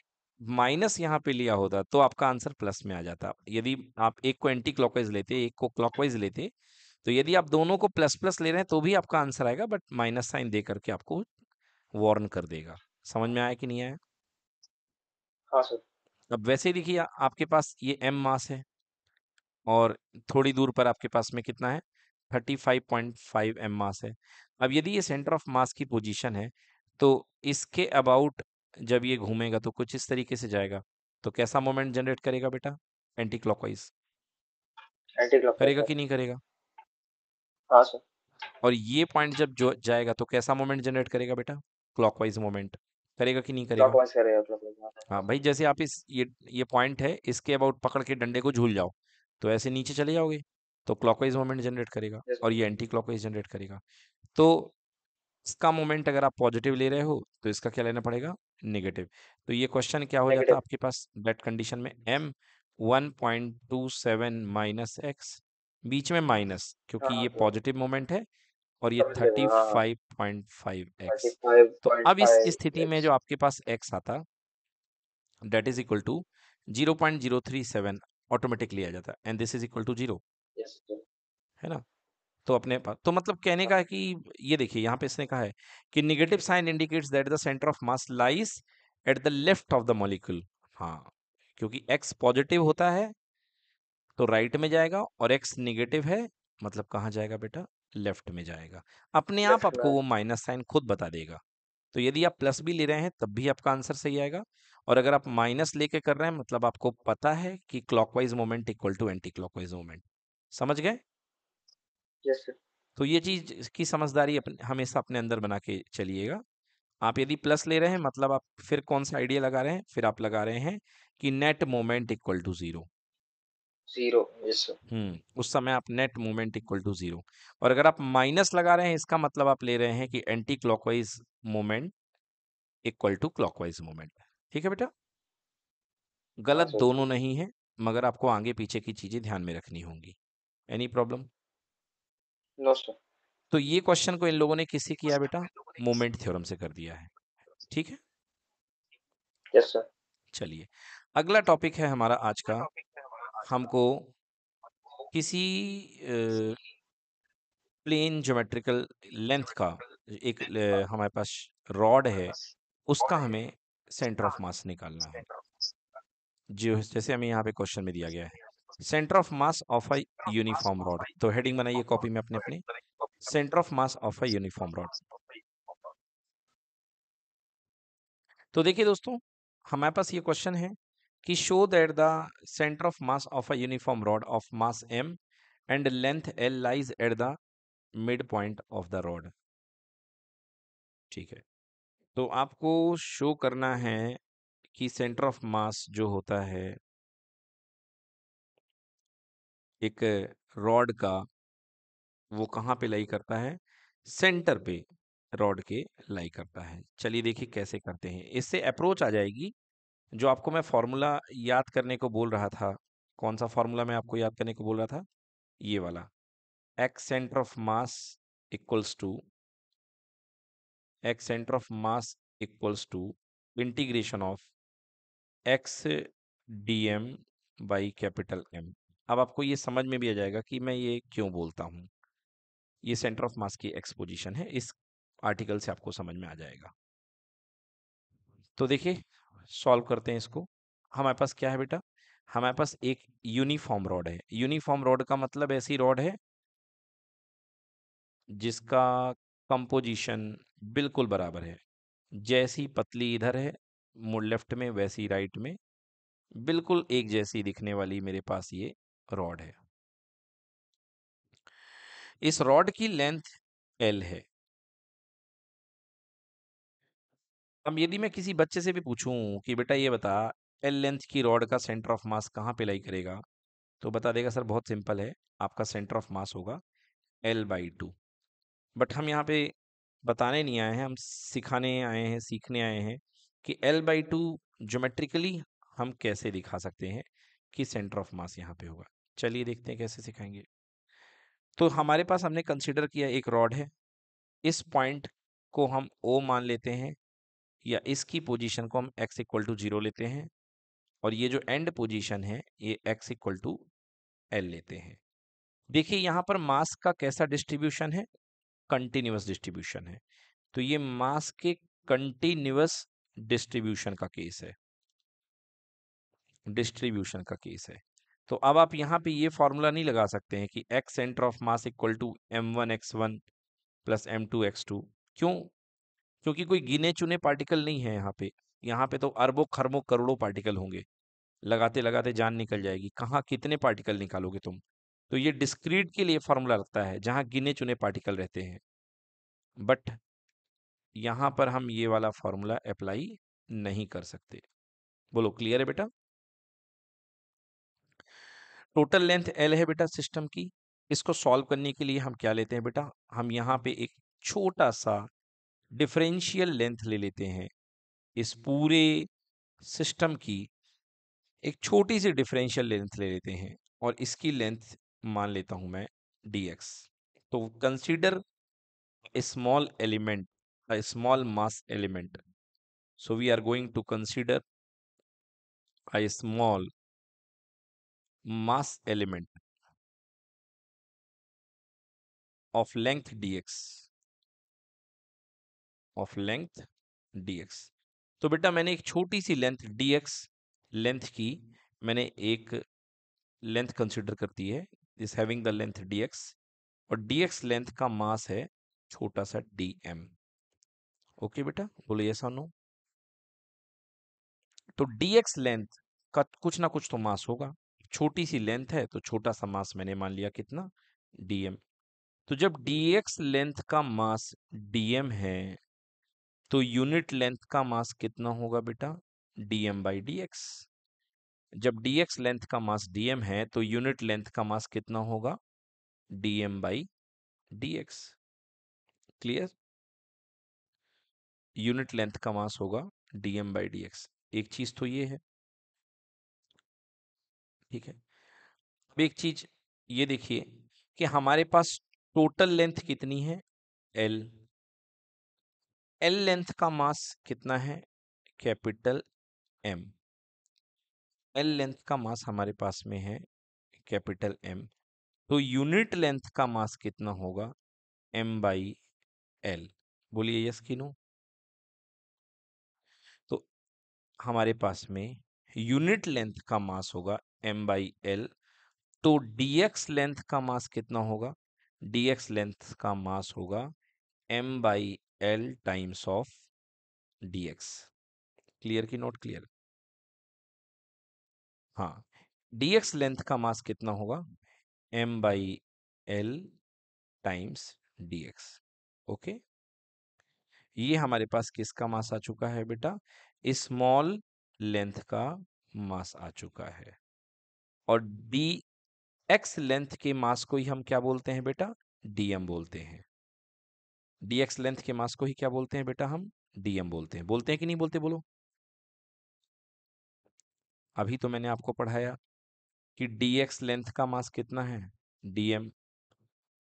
माइनस यहाँ पे लिया होता तो आपका आंसर प्लस में आ जाता यदि आप एक को एंटी क्लॉकवाइज लेते एक को क्लॉकवाइज लेते तो यदि आप दोनों को प्लस प्लस ले रहे हैं तो भी आपका आंसर आएगा बट माइनस साइन दे करके आपको वार्न कर देगा समझ में आया कि नहीं आया हाँ सर अब वैसे देखिए आपके पास ये एम मास है और थोड़ी दूर पर आपके पास में कितना है thirty five point five M mass है अब यदि ये सेंटर ऑफ मास की पोजीशन है तो इसके अबाउट जब ये घूमेगा तो कुछ इस तरीके से जाएगा तो कैसा मोमेंट जनरेट करेगा बेटा एंटी क्लॉकवाइज
करेगा कि नहीं करेगा हाँ सर
और ये पॉइंट जब जो जाएगा तो कैसा मोमेंट जनरेट करेगा बेटा क्लॉकवाइज मोमेंट करेगा कि नहीं करेगा
करेगा हाँ,
हाँ भाई जैसे आप इस ये ये पॉइंट है इसके अबाउट पकड़ के डंडे को झूल जाओ तो ऐसे नीचे चले जाओगे तो क्लॉकवाइज मोमेंट जनरेट करेगा और ये एंटी क्लॉकवाइज जनरेट करेगा तो इसका मोमेंट अगर आप पॉजिटिव ले रहे हो तो इसका क्या लेना पड़ेगा नेगेटिव तो ये क्वेश्चन क्या हो जाता है आपके पास दैट कंडीशन में M one point two seven minus X बीच में माइनस क्योंकि हाँ, ये हाँ। पॉजिटिव मोमेंट है और ये हाँ। Thirty five point five X
तो अब इस
स्थिति में जो आपके पास एक्स आता that is equal to zero point zero three seven automatically आ जाता and this is equal to zero है ना तो अपने पास तो मतलब कहने का है कि ये देखिए यहाँ पे इसने कहा है कि negative sign indicates that the centre of mass lies at the left of the molecule हाँ क्योंकि एक्स पॉजिटिव होता है तो राइट में जाएगा और एक्स निगेटिव है मतलब कहाँ जाएगा बेटा लेफ्ट में जाएगा अपने आप आपको वो माइनस साइन खुद बता देगा तो यदि आप प्लस भी ले रहे हैं तब भी आपका आंसर सही आएगा और अगर आप माइनस लेके कर रहे हैं मतलब आपको पता है कि clockwise moment equal to anti clockwise moment समझ गए तो ये चीज की समझदारी अपने, हमेशा अपने अंदर बना के चलिएगा आप यदि प्लस ले रहे हैं मतलब आप फिर कौन सा आइडिया लगा रहे हैं फिर आप लगा रहे हैं कि net moment equal to zero zero hmm उस समय आप net moment equal to zero और अगर आप माइनस लगा रहे हैं इसका मतलब आप ले रहे हैं कि anti clockwise moment equal to clockwise moment ठीक है बेटा गलत हाँ, दोनों नहीं है मगर आपको आगे पीछे की चीजें ध्यान में रखनी होंगी एनी प्रॉब्लम नो सर तो ये क्वेश्चन को इन लोगों ने किससे किया बेटा मोमेंट थ्योरम से कर दिया है ठीक है यस सर चलिए अगला टॉपिक है हमारा आज का हमको किसी प्लेन ज्योमेट्रिकल लेंथ का एक हमारे पास रॉड है उसका हमें सेंटर ऑफ मास निकालना है जो जैसे हमें यहाँ पे क्वेश्चन में दिया गया है centre of mass of a uniform rod तो हेडिंग बनाइए कॉपी में अपने तो अपने centre of mass of a uniform rod तो देखिए दोस्तों हमारे पास ये क्वेश्चन है कि show that the centre of mass of a uniform rod of mass M and length L lies at the mid
point of the rod ठीक है तो आपको शो करना है कि सेंटर ऑफ मास जो होता है
एक रॉड का वो कहाँ पे लाई करता है सेंटर पे रॉड के लाई करता है चलिए देखिए कैसे करते हैं इससे अप्रोच आ जाएगी जो आपको मैं फॉर्मूला याद करने को बोल रहा था कौन सा फॉर्मूला मैं आपको याद करने को बोल रहा था ये वाला X centre of mass equals to X centre of mass equals to integration of X D M by capital M अब आपको ये समझ में भी आ जाएगा कि मैं ये क्यों बोलता हूँ ये सेंटर ऑफ मास की एक्सपोजिशन है इस आर्टिकल से आपको समझ में आ जाएगा तो देखिए सॉल्व करते हैं इसको हमारे पास क्या है बेटा हमारे पास एक यूनिफॉर्म रॉड है यूनिफॉर्म रॉड का मतलब ऐसी रॉड है जिसका कंपोजिशन बिल्कुल बराबर है जैसी पतली इधर है मुड़ लेफ्ट में वैसी राइट में बिल्कुल एक जैसी दिखने वाली मेरे पास
ये रॉड है इस रॉड की लेंथ एल है अब यदि मैं किसी
बच्चे से भी पूछूं कि बेटा ये बता एल लेंथ की रॉड का सेंटर ऑफ मास कहाँ पे लाई करेगा तो बता देगा सर बहुत सिंपल है आपका सेंटर ऑफ मास होगा एल बाई टू बट हम यहाँ पे बताने नहीं आए हैं हम सिखाने आए हैं सीखने आए हैं कि एल बाई टू जोमेट्रिकली हम कैसे दिखा सकते हैं कि सेंटर ऑफ मास यहाँ पे होगा चलिए देखते हैं कैसे सिखाएंगे तो हमारे पास हमने कंसिडर किया एक रॉड है इस पॉइंट को हम ओ मान लेते हैं या इसकी पोजीशन को हम एक्स इक्वल टू जीरो लेते हैं और ये जो एंड पोजीशन है ये एक्स इक्वल टू एल लेते हैं देखिए यहाँ पर मास का कैसा डिस्ट्रीब्यूशन है कंटिन्यूस डिस्ट्रीब्यूशन है तो ये मास के कंटिन्यूस डिस्ट्रीब्यूशन का केस है डिस्ट्रीब्यूशन का केस है तो अब आप यहाँ पे ये फॉर्मूला नहीं लगा सकते हैं कि X centre of mass equal to M one X one plus M two X two क्यों क्योंकि कोई गिने चुने पार्टिकल नहीं है यहाँ पे यहाँ पे तो अरबों खरबों करोड़ों पार्टिकल होंगे लगाते लगाते जान निकल जाएगी कहाँ कितने पार्टिकल निकालोगे तुम तो ये डिस्क्रीट के लिए फॉर्मूला लगता है जहाँ गिने चुने पार्टिकल रहते हैं बट यहाँ पर हम ये वाला फॉर्मूला अप्लाई नहीं कर सकते बोलो क्लियर है बेटा टोटल लेंथ एल है बेटा सिस्टम की इसको सॉल्व करने के लिए हम क्या लेते हैं बेटा हम यहाँ पे एक छोटा सा डिफरेंशियल लेंथ ले लेते हैं इस पूरे सिस्टम की एक छोटी सी डिफरेंशियल लेंथ ले लेते हैं और इसकी लेंथ मान लेता हूँ मैं डी एक्स तो consider small element a mass element so we are
going to consider consider a mass element of length DX of length DX तो
बेटा मैंने एक छोटी सी लेंथ डीएक्स लेंथ की मैंने एक लेंथ कंसिडर करती है इस हैविंग द लेंथ डीएक्स और डीएक्स लेंथ का मास है छोटा सा एम ओके बेटा बोले ये सानो तो डीएक्स लेंथ का कुछ ना कुछ तो मास होगा छोटी सी लेंथ है तो छोटा सा मास मैंने मान लिया कितना डीएम तो जब डीएक्स लेंथ का मास डीएम है तो यूनिट लेंथ का मास कितना होगा बेटा डीएम बाई डीएक्स जब डीएक्स लेंथ का मास डीएम है तो यूनिट लेंथ का मास कितना होगा DM by DX clear unit length का मास होगा डीएम बाई डीएक्स एक चीज तो ये है ठीक है अब एक चीज ये देखिए कि हमारे पास टोटल लेंथ कितनी है एल एल लेंथ का मास कितना है कैपिटल एम एल लेंथ का मास हमारे पास में है कैपिटल एम तो यूनिट लेंथ का मास कितना होगा एम बाई एल बोलिए यस कि नो तो हमारे पास में यूनिट लेंथ का मास होगा एम बाई एल तो dx लेंथ का मास कितना होगा dx लेंथ का मास होगा m by L times of dx clear की नोट क्लियर हाँ dx लेंथ का मास कितना होगा m by L times dx okay ये हमारे पास किसका मास आ चुका है बेटा स्मॉल लेंथ का मास आ चुका है और डी एक्स लेंथ के मास को ही हम क्या बोलते हैं बेटा डीएम बोलते हैं डी एक्स लेंथ के मास को ही क्या बोलते हैं बेटा हम डीएम बोलते हैं बोलते हैं कि नहीं बोलते बोलो अभी तो मैंने आपको पढ़ाया कि डी एक्स लेंथ का मास कितना है डीएम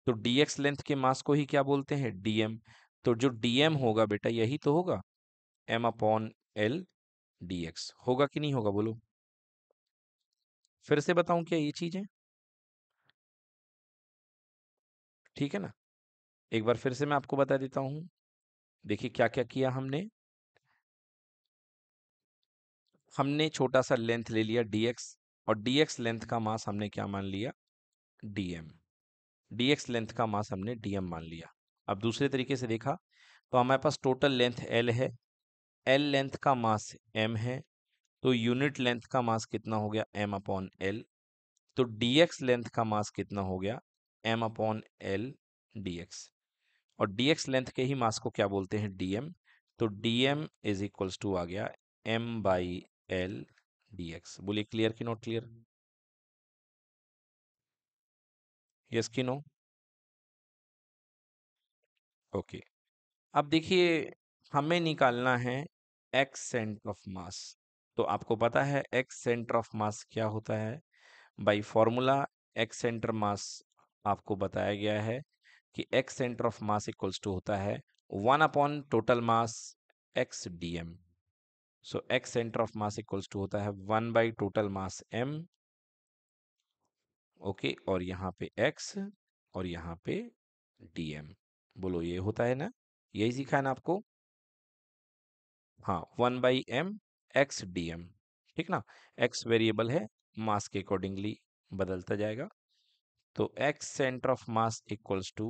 तो डी एक्स लेंथ के मास को ही क्या बोलते हैं डीएम तो जो डीएम होगा बेटा यही तो होगा M upon L
D X होगा कि नहीं होगा बोलो फिर से बताऊं क्या ये चीजें ठीक है ना एक बार फिर से मैं आपको बता देता हूं देखिए क्या क्या किया हमने
हमने छोटा सा लेंथ ले लिया dx और dx लेंथ का मास हमने क्या मान लिया dm dx लेंथ का मास हमने dm मान लिया अब दूसरे तरीके से देखा तो हमारे पास टोटल लेंथ l है एल लेंथ का मास m है तो यूनिट लेंथ का मास कितना हो गया एम अपॉन एल तो dx लेंथ का मास कितना हो गया एम अपॉन एल dx और dx लेंथ के ही मास को क्या बोलते हैं dm तो dm इज इक्वल्स टू आ गया
m by L D X बोलिए क्लियर की नोट क्लियर यस की नो ओके अब देखिए हमें निकालना है एक्सेंट
ऑफ मास तो आपको पता है एक्स सेंटर ऑफ मास क्या होता है by formula X centre mass आपको बताया गया है कि X centre of mass equals to होता है one upon total mass X D M so X centre of mass equals to होता है one by total mass M okay और यहाँ पे एक्स और यहाँ पे डी एम बोलो ये होता है ना यही सीखा है ना आपको हाँ one by M X D M ठीक ना एक्स वेरिएबल है मास के अकॉर्डिंगली बदलता जाएगा तो X centre of mass equals to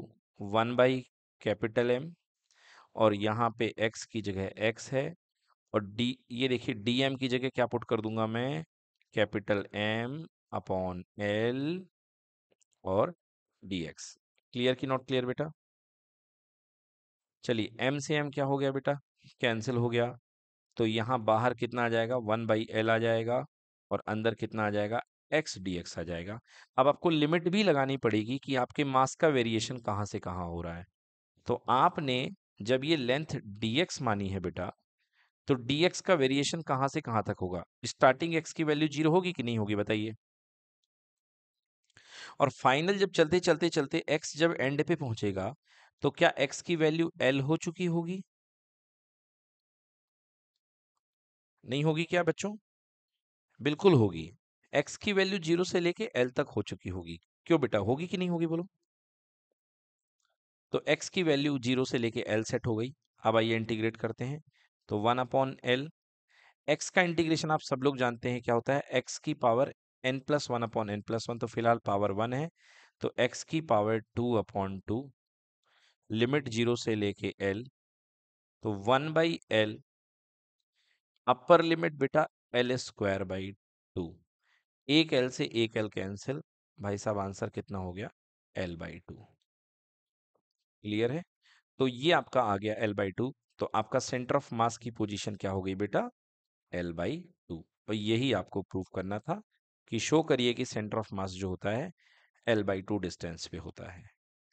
one by capital M और यहाँ पे एक्स की जगह एक्स है और डी ये देखिए डी एम की जगह क्या पुट कर दूंगा मैं कैपिटल एम अपॉन एल और डी एक्स क्लियर की नॉट क्लियर बेटा चलिए एम से एम क्या हो गया बेटा कैंसिल हो गया तो यहाँ बाहर कितना आ जाएगा वन बाई एल आ जाएगा और अंदर कितना आ जाएगा एक्स डी एक्स आ जाएगा अब आपको लिमिट भी लगानी पड़ेगी कि आपके मास का वेरिएशन कहाँ से कहाँ हो रहा है तो आपने जब ये लेंथ डी एक्स मानी है बेटा तो डी एक्स का वेरिएशन कहाँ से कहाँ तक होगा स्टार्टिंग एक्स की वैल्यू जीरो होगी कि नहीं होगी बताइए और फाइनल जब चलते चलते चलते एक्स जब एंड पे पहुंचेगा तो क्या एक्स की वैल्यू एल हो चुकी होगी नहीं होगी क्या बच्चों बिल्कुल होगी एक्स की वैल्यू जीरो से लेके एल तक हो चुकी होगी क्यों बेटा होगी कि नहीं होगी बोलो तो एक्स की वैल्यू जीरो से लेके एल सेट हो गई अब आइए इंटीग्रेट करते हैं तो वन अपॉन एल एक्स का इंटीग्रेशन आप सब लोग जानते हैं क्या होता है एक्स की power N plus one upon N plus one तो फिलहाल पावर वन है तो एक्स की power two upon two limit zero से लेके एल तो one by L upper limit बेटा एल स्क्वायर बाई टू एक एल से एक एल कैंसिल भाई साहब आंसर कितना हो गया एल बाई टू क्लियर है तो ये आपका आ गया एल बाई टू तो आपका सेंटर ऑफ मास की पोजीशन क्या हो गई बेटा एल बाई टू और यही आपको प्रूफ करना था कि शो करिए कि सेंटर ऑफ मास जो होता है एल बाई टू डिस्टेंस पे होता है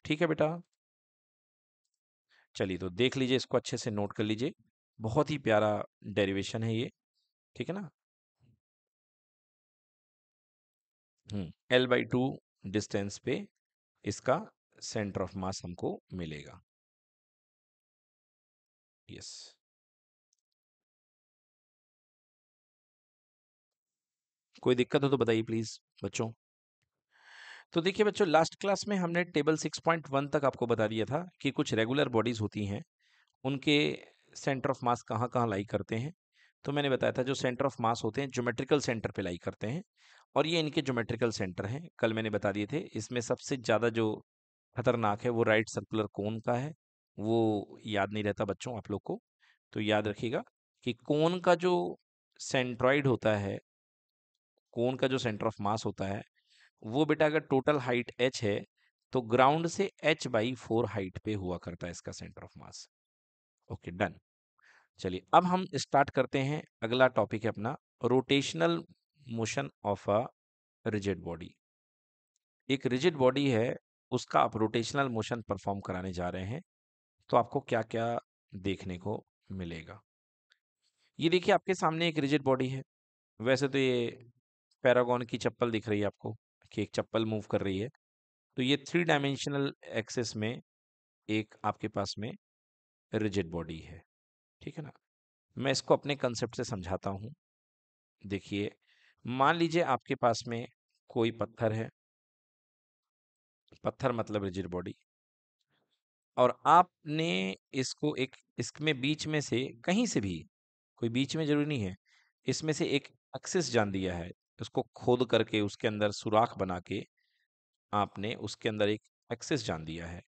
ठीक है बेटा चलिए तो देख लीजिए इसको अच्छे से नोट कर लीजिए बहुत ही प्यारा डेरिवेशन है ये ठीक है ना
एल बाई टू डिस्टेंस पे इसका सेंटर ऑफ मास हमको मिलेगा यस कोई दिक्कत हो तो बताइए प्लीज बच्चों
तो देखिए बच्चों लास्ट क्लास में हमने टेबल 6.1 तक आपको बता दिया था कि कुछ रेगुलर बॉडीज होती हैं उनके सेंटर ऑफ मास कहाँ कहाँ लाई करते हैं तो मैंने बताया था जो सेंटर ऑफ मास होते हैं ज्योमेट्रिकल सेंटर पे लाई करते हैं और ये इनके ज्योमेट्रिकल सेंटर हैं कल मैंने बता दिए थे इसमें सबसे ज़्यादा जो खतरनाक है वो राइट सर्कुलर कोन का है वो याद नहीं रहता बच्चों आप लोग को तो याद रखिएगा कि कोन का जो सेंट्रॉइड होता है कोन का जो सेंटर ऑफ मास होता है वो बेटा अगर टोटल हाइट एच है तो ग्राउंड से एच बाई फोर हाइट पे हुआ करता है इसका centre of mass okay done चलिए अब हम स्टार्ट करते हैं अगला टॉपिक है अपना rotational motion of a rigid body एक रिजिड बॉडी है उसका आप रोटेशनल मोशन परफॉर्म कराने जा रहे हैं तो आपको क्या क्या देखने को मिलेगा ये देखिए आपके सामने एक रिजिड बॉडी है वैसे तो ये पैरागॉन की चप्पल दिख रही है आपको कि एक चप्पल मूव कर रही है तो ये थ्री डायमेंशनल एक्सेस में एक आपके पास में रिजिड बॉडी है ठीक है ना मैं इसको अपने कंसेप्ट से समझाता हूँ देखिए मान लीजिए आपके पास में कोई पत्थर है पत्थर मतलब रिजिड बॉडी और आपने इसको एक इसमें बीच में से कहीं से भी कोई बीच में जरूरी नहीं है इसमें से एक एक्सिस जान दिया है उसको खोद करके उसके अंदर सुराख बना के आपने उसके अंदर एक एक्सिस जान दिया है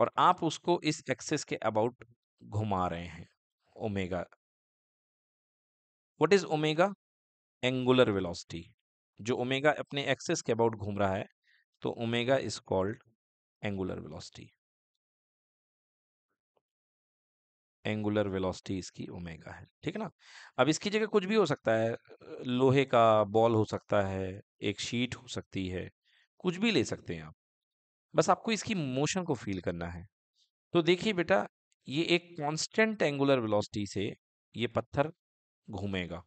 और आप उसको इस एक्सिस के अबाउट घुमा रहे हैं omega. What is omega? Angular velocity. जो ओमेगा अपने एक्सेस के अबाउट घूम रहा है तो omega is called angular velocity angular velocity इसकी ओमेगा है ठीक है ना अब इसकी जगह कुछ भी हो सकता है लोहे का बॉल हो सकता है एक शीट हो सकती है कुछ भी ले सकते हैं आप बस आपको इसकी मोशन को फील करना है तो देखिए बेटा ये एक कांस्टेंट एंगुलर वेलोसिटी से ये पत्थर घूमेगा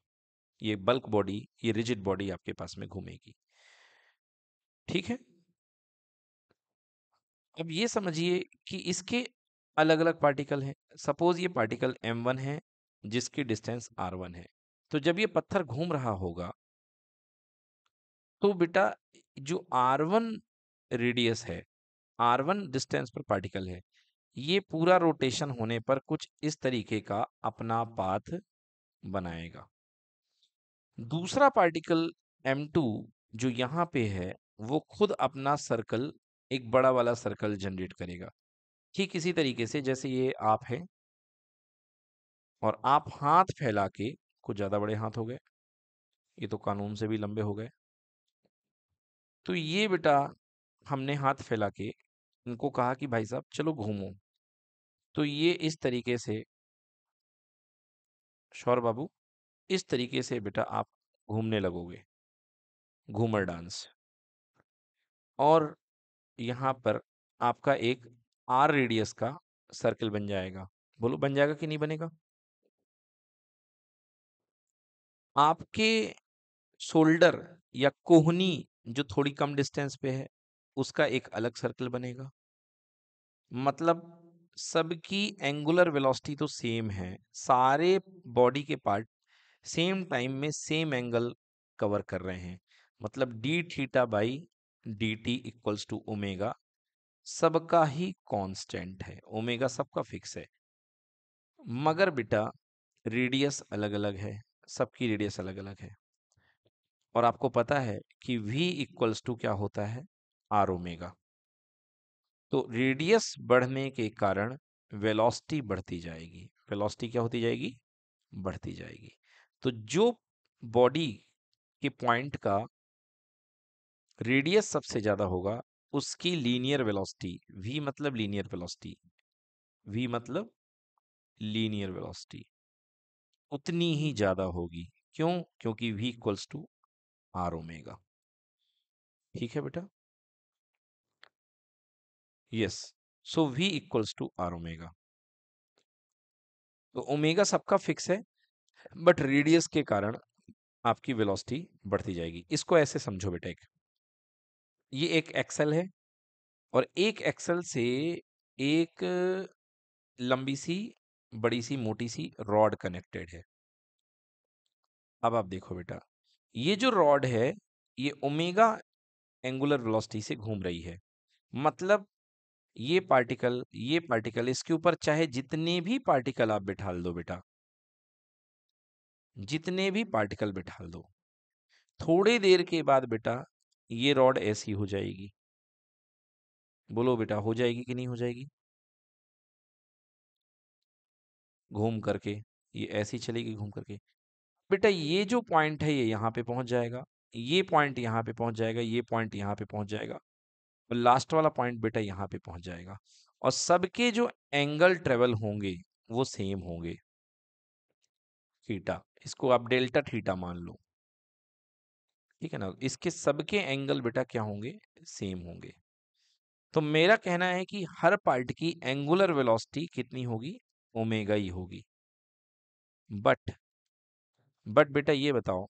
ये बल्क बॉडी ये रिजिड बॉडी आपके पास में घूमेगी ठीक है अब ये समझिए कि इसके अलग अलग पार्टिकल हैं सपोज ये पार्टिकल m1 है जिसकी डिस्टेंस r1 है तो जब ये पत्थर घूम रहा होगा तो बेटा जो r1 रेडियस है r1 डिस्टेंस पर पार्टिकल है ये पूरा रोटेशन होने पर कुछ इस तरीके का अपना पाथ बनाएगा दूसरा पार्टिकल M2 जो यहाँ पे है वो खुद अपना सर्कल एक बड़ा वाला सर्कल जनरेट करेगा ठीक इसी तरीके से जैसे ये आप हैं और आप हाथ फैला के कुछ ज़्यादा बड़े हाथ हो गए ये तो कानून से भी लंबे हो गए तो ये बेटा हमने हाथ फैला के इनको कहा कि भाई साहब चलो घूमो तो ये इस तरीके से शौर बाबू इस तरीके से बेटा आप घूमने लगोगे
घूमर डांस
और यहाँ पर आपका एक आर रेडियस का सर्कल बन जाएगा बोलो बन जाएगा कि नहीं बनेगा आपके शोल्डर या कोहनी जो थोड़ी कम डिस्टेंस पे है उसका एक अलग सर्कल बनेगा मतलब सबकी एंगुलर वेलोसिटी तो सेम है सारे बॉडी के पार्ट सेम टाइम में सेम एंगल कवर कर रहे हैं मतलब D theta by D T equals to omega सबका ही कांस्टेंट है ओमेगा सबका फिक्स है मगर बेटा रेडियस अलग अलग है सबकी रेडियस अलग अलग है और आपको पता है कि वी इक्वल्स टू क्या होता है आर ओमेगा तो रेडियस बढ़ने के कारण वेलोसिटी बढ़ती जाएगी वेलोसिटी क्या होती जाएगी बढ़ती जाएगी तो जो बॉडी के पॉइंट का रेडियस सबसे ज़्यादा होगा उसकी लीनियर वेलोसिटी वी मतलब लीनियर वेलोसिटी वी मतलब लीनियर वेलोसिटी उतनी ही ज़्यादा होगी क्यों क्योंकि V equals to R omega ठीक है
बेटा yes so V equals to R omega तो ओमेगा सबका फिक्स है बट रेडियस
के कारण आपकी वेलोसिटी बढ़ती जाएगी इसको ऐसे समझो बेटा एक ये एक एक्सेल है और एक एक्सेल से एक लंबी सी बड़ी सी मोटी सी रॉड कनेक्टेड है अब आप देखो बेटा ये जो रॉड है ये ओमेगा एंगुलर वेलोसिटी से घूम रही है मतलब ये पार्टिकल ये पार्टिकल इसके ऊपर चाहे जितने भी पार्टिकल आप बिठा दो बेटा जितने भी पार्टिकल बिठा दो थोड़ी देर के बाद बेटा ये रॉड ऐसी
हो जाएगी बोलो बेटा हो जाएगी कि नहीं हो जाएगी घूम करके ये ऐसी चलेगी घूम करके
बेटा ये जो पॉइंट है ये यहां पे पहुंच जाएगा ये पॉइंट यहाँ पे पहुंच जाएगा ये पॉइंट यहाँ पे पहुंच जाएगा लास्ट वाला पॉइंट बेटा यहाँ पे पहुंच जाएगा और सबके जो एंगल ट्रेवल होंगे वो सेम होंगे थीटा इसको आप डेल्टा थीटा मान लो ठीक है ना इसके सबके एंगल बेटा क्या होंगे सेम होंगे तो मेरा कहना है कि हर पार्ट की एंगुलर वेलोसिटी कितनी होगी ओमेगा ही होगी बट बट बेटा ये बताओ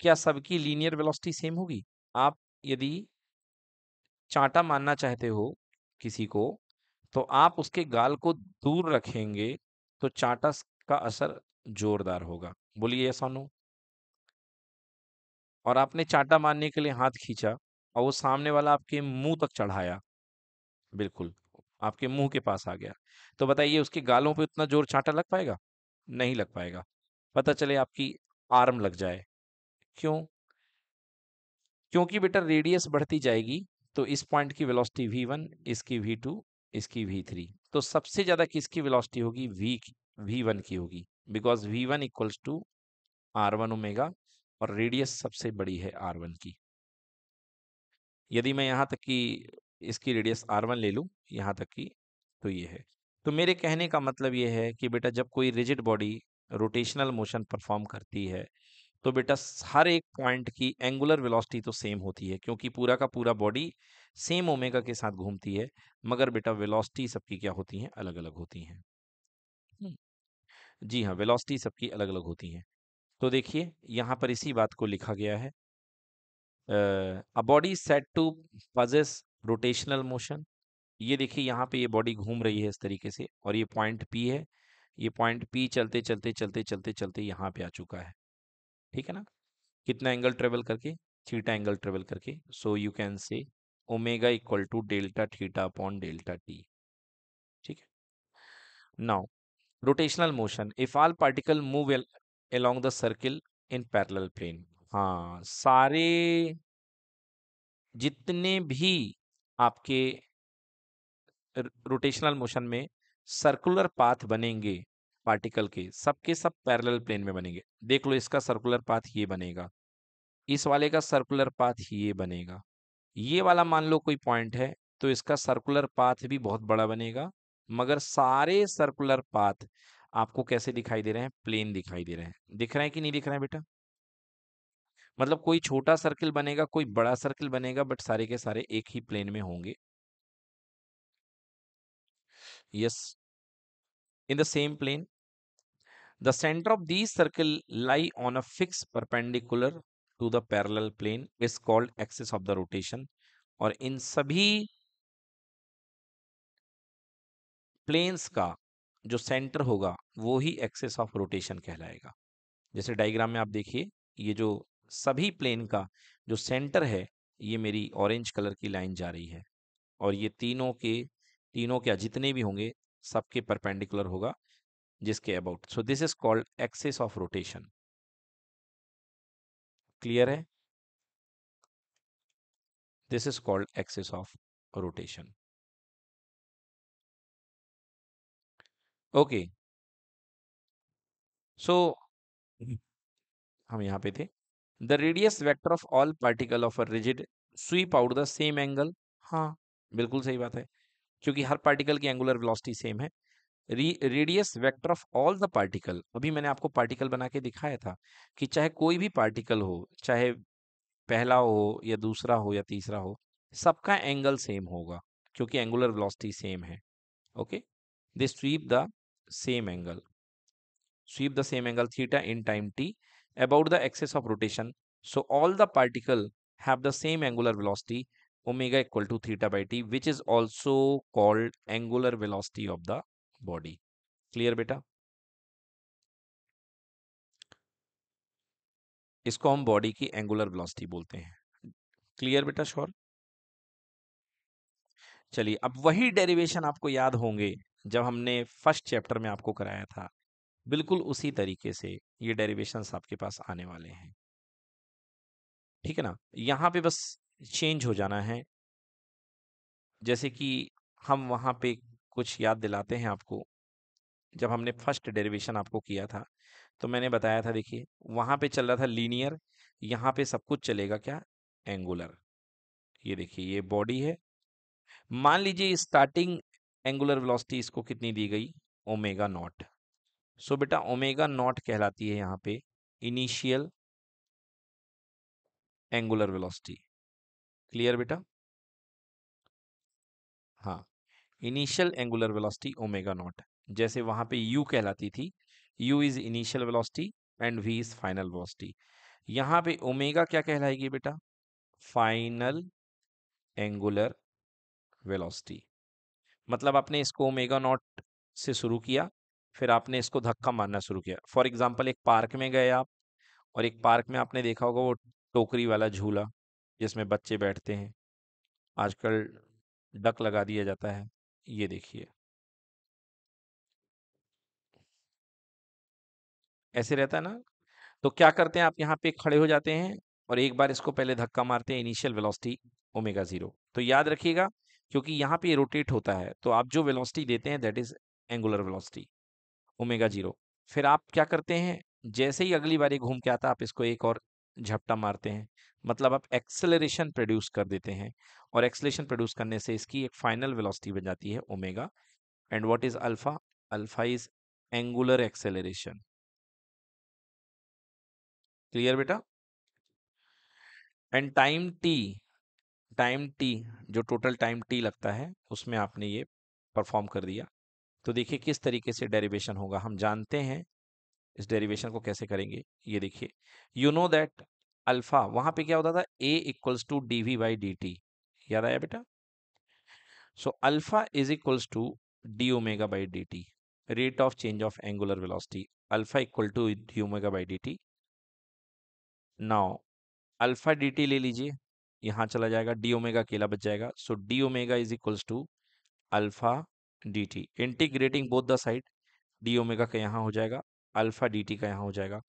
क्या सबकी लीनियर वेलोसिटी सेम होगी आप यदि चांटा मानना चाहते हो किसी को तो आप उसके गाल को दूर रखेंगे तो चांटा का असर जोरदार होगा बोलिए ये सोनू और आपने चांटा मारने के लिए हाथ खींचा और वो सामने वाला आपके मुंह तक चढ़ाया बिल्कुल आपके मुंह के पास आ गया तो बताइए उसके गालों पे उतना जोर चांटा लग पाएगा नहीं लग पाएगा पता चले आपकी आर्म लग जाए क्यों क्योंकि बेटा रेडियस बढ़ती जाएगी तो इस पॉइंट की वेलोसिटी वी वन इसकी वी टू इसकी वी थ्री तो सबसे ज़्यादा किसकी वेलोसिटी होगी वी की वी वन की होगी because V one equals to R one omega और रेडियस सबसे बड़ी है आर वन की यदि मैं यहाँ तक की इसकी रेडियस आर वन ले लूँ यहाँ तक की तो ये है तो मेरे कहने का मतलब ये है कि बेटा जब कोई rigid body rotational motion perform करती है तो बेटा हर एक पॉइंट की एंगुलर वेलोसिटी तो सेम होती है क्योंकि पूरा का पूरा बॉडी सेम ओमेगा के साथ घूमती है मगर बेटा वेलोसिटी सबकी क्या होती हैं अलग अलग होती हैं जी हाँ वेलोसिटी सबकी अलग अलग होती हैं तो देखिए यहाँ पर इसी बात को लिखा गया है a body set to possess rotational motion ये देखिए यहाँ पे ये बॉडी घूम रही है इस तरीके से और ये पॉइंट पी है ये पॉइंट पी चलते चलते चलते चलते चलते यहाँ पे आ चुका है ठीक है ना कितना एंगल ट्रेवल करके थीटा एंगल ट्रेवल करके so you can say omega equal to delta theta upon delta T ठीक है now rotational motion if all particle move along the circle in parallel plane हाँ सारे जितने भी आपके रोटेशनल मोशन में सर्कुलर पाथ बनेंगे पार्टिकल के सबके सब पैरेलल प्लेन में बनेंगे देख लो इसका सर्कुलर पाथ ये बनेगा इस वाले का सर्कुलर पाथ ये बनेगा ये वाला मान लो कोई पॉइंट है तो इसका सर्कुलर पाथ भी बहुत बड़ा बनेगा मगर सारे सर्कुलर पाथ आपको कैसे दिखाई दे रहे हैं प्लेन दिखाई दे रहे हैं दिख रहे हैं कि नहीं दिख रहे हैं बेटा मतलब कोई छोटा सर्किल बनेगा कोई बड़ा सर्किल बनेगा बट सारे के सारे एक ही प्लेन में होंगे yes in the same plane. The center of these circle lie on a fixed perpendicular to the parallel plane is called axis of the rotation or in sabhi planes ka jo center hoga wo hi axis of rotation kehlayega jaise diagram mein aap dekhiye ye jo sabhi plane ka jo center hai ये मेरी orange colour की line जा रही है और ये तीनों के तीनों क्या जितने भी होंगे सबके परपेंडिकुलर होगा जिसके about so this is called axis of rotation
clear है this is called axis of rotation okay so
हम यहां पे थे the radius vector of all particle of a rigid sweep out the same angle हाँ बिल्कुल सही बात है क्योंकि हर पार्टिकल की एंगुलर वेलोसिटी सेम है radius vector of all the particle अभी मैंने आपको पार्टिकल बना के दिखाया था कि चाहे कोई भी पार्टिकल हो चाहे पहला हो या दूसरा हो या तीसरा हो सबका एंगल सेम होगा क्योंकि एंगुलर वेलोसिटी सेम है okay they sweep the same angle sweep the same angle theta in time T about the axis of rotation so all the particle have the same angular velocity omega equal to theta by t which is also called angular velocity of the body clear beta इसको हम body की angular velocity बोलते हैं
clear बेटा sure
चलिए अब वही derivation आपको याद होंगे जब हमने फर्स्ट चैप्टर में आपको कराया था बिल्कुल उसी तरीके से ये डेरिवेशन आपके पास आने वाले हैं ठीक है ना यहाँ पे बस चेंज हो जाना है जैसे कि हम वहाँ पे कुछ याद दिलाते हैं आपको जब हमने फर्स्ट डेरिवेशन आपको किया था तो मैंने बताया था देखिए वहाँ पे चल रहा था लीनियर यहाँ पे सब कुछ चलेगा क्या एंगुलर ये देखिए ये बॉडी है मान लीजिए स्टार्टिंग एंगुलर वेलोसिटी इसको कितनी दी गई ओमेगा नॉट सो बेटा ओमेगा नॉट कहलाती है यहाँ पे इनिशियल
एंगुलर वेलोसिटी क्लियर बेटा हाँ initial angular velocity omega not
जैसे वहां पे यू कहलाती थी u is initial velocity and v is final velocity यहाँ पे ओमेगा क्या कहलाएगी बेटा फाइनल एंगुलर वेलोसिटी मतलब आपने इसको ओमेगा नॉट से शुरू किया फिर आपने इसको धक्का मारना शुरू किया फॉर एग्जाम्पल एक पार्क में गए आप और एक पार्क में आपने देखा होगा वो टोकरी वाला झूला जिसमें बच्चे बैठते हैं
आजकल डक लगा दिया जाता है ये देखिए ऐसे रहता है ना तो क्या
करते हैं आप यहाँ पे खड़े हो जाते हैं और एक बार इसको पहले धक्का मारते हैं इनिशियल वेलोसिटी ओमेगा जीरो तो याद रखिएगा क्योंकि यहाँ पे रोटेट होता है तो आप जो वेलोसिटी देते हैं that is angular velocity omega zero फिर आप क्या करते हैं जैसे ही अगली बार ये घूम के आता आप इसको एक और झपटा मारते हैं मतलब आप एक्सेलरेशन प्रोड्यूस कर देते हैं और एक्सेलरेशन प्रोड्यूस करने से इसकी एक फाइनल वेलोसिटी बन जाती है omega and what is alpha alpha is angular acceleration clear बेटा and time t time t जो टोटल टाइम टी लगता है उसमें आपने ये परफॉर्म कर दिया तो देखिए किस तरीके से डेरिवेशन होगा हम जानते हैं इस डेरिवेशन को कैसे करेंगे ये देखिए यू नो दैट अल्फा वहां पे क्या होता था a equals to d v by D t याद आया बेटा so alpha is equals to d omega by D t rate of change of angular velocity alpha equal to d omega by D t now alpha d t ले लीजिए यहां चला जाएगा D omega अकेला बच जाएगा so d omega is equals to alpha d t integrating both the side d omega का यहां हो जाएगा अल्फा डी टी का यहाँ हो जाएगा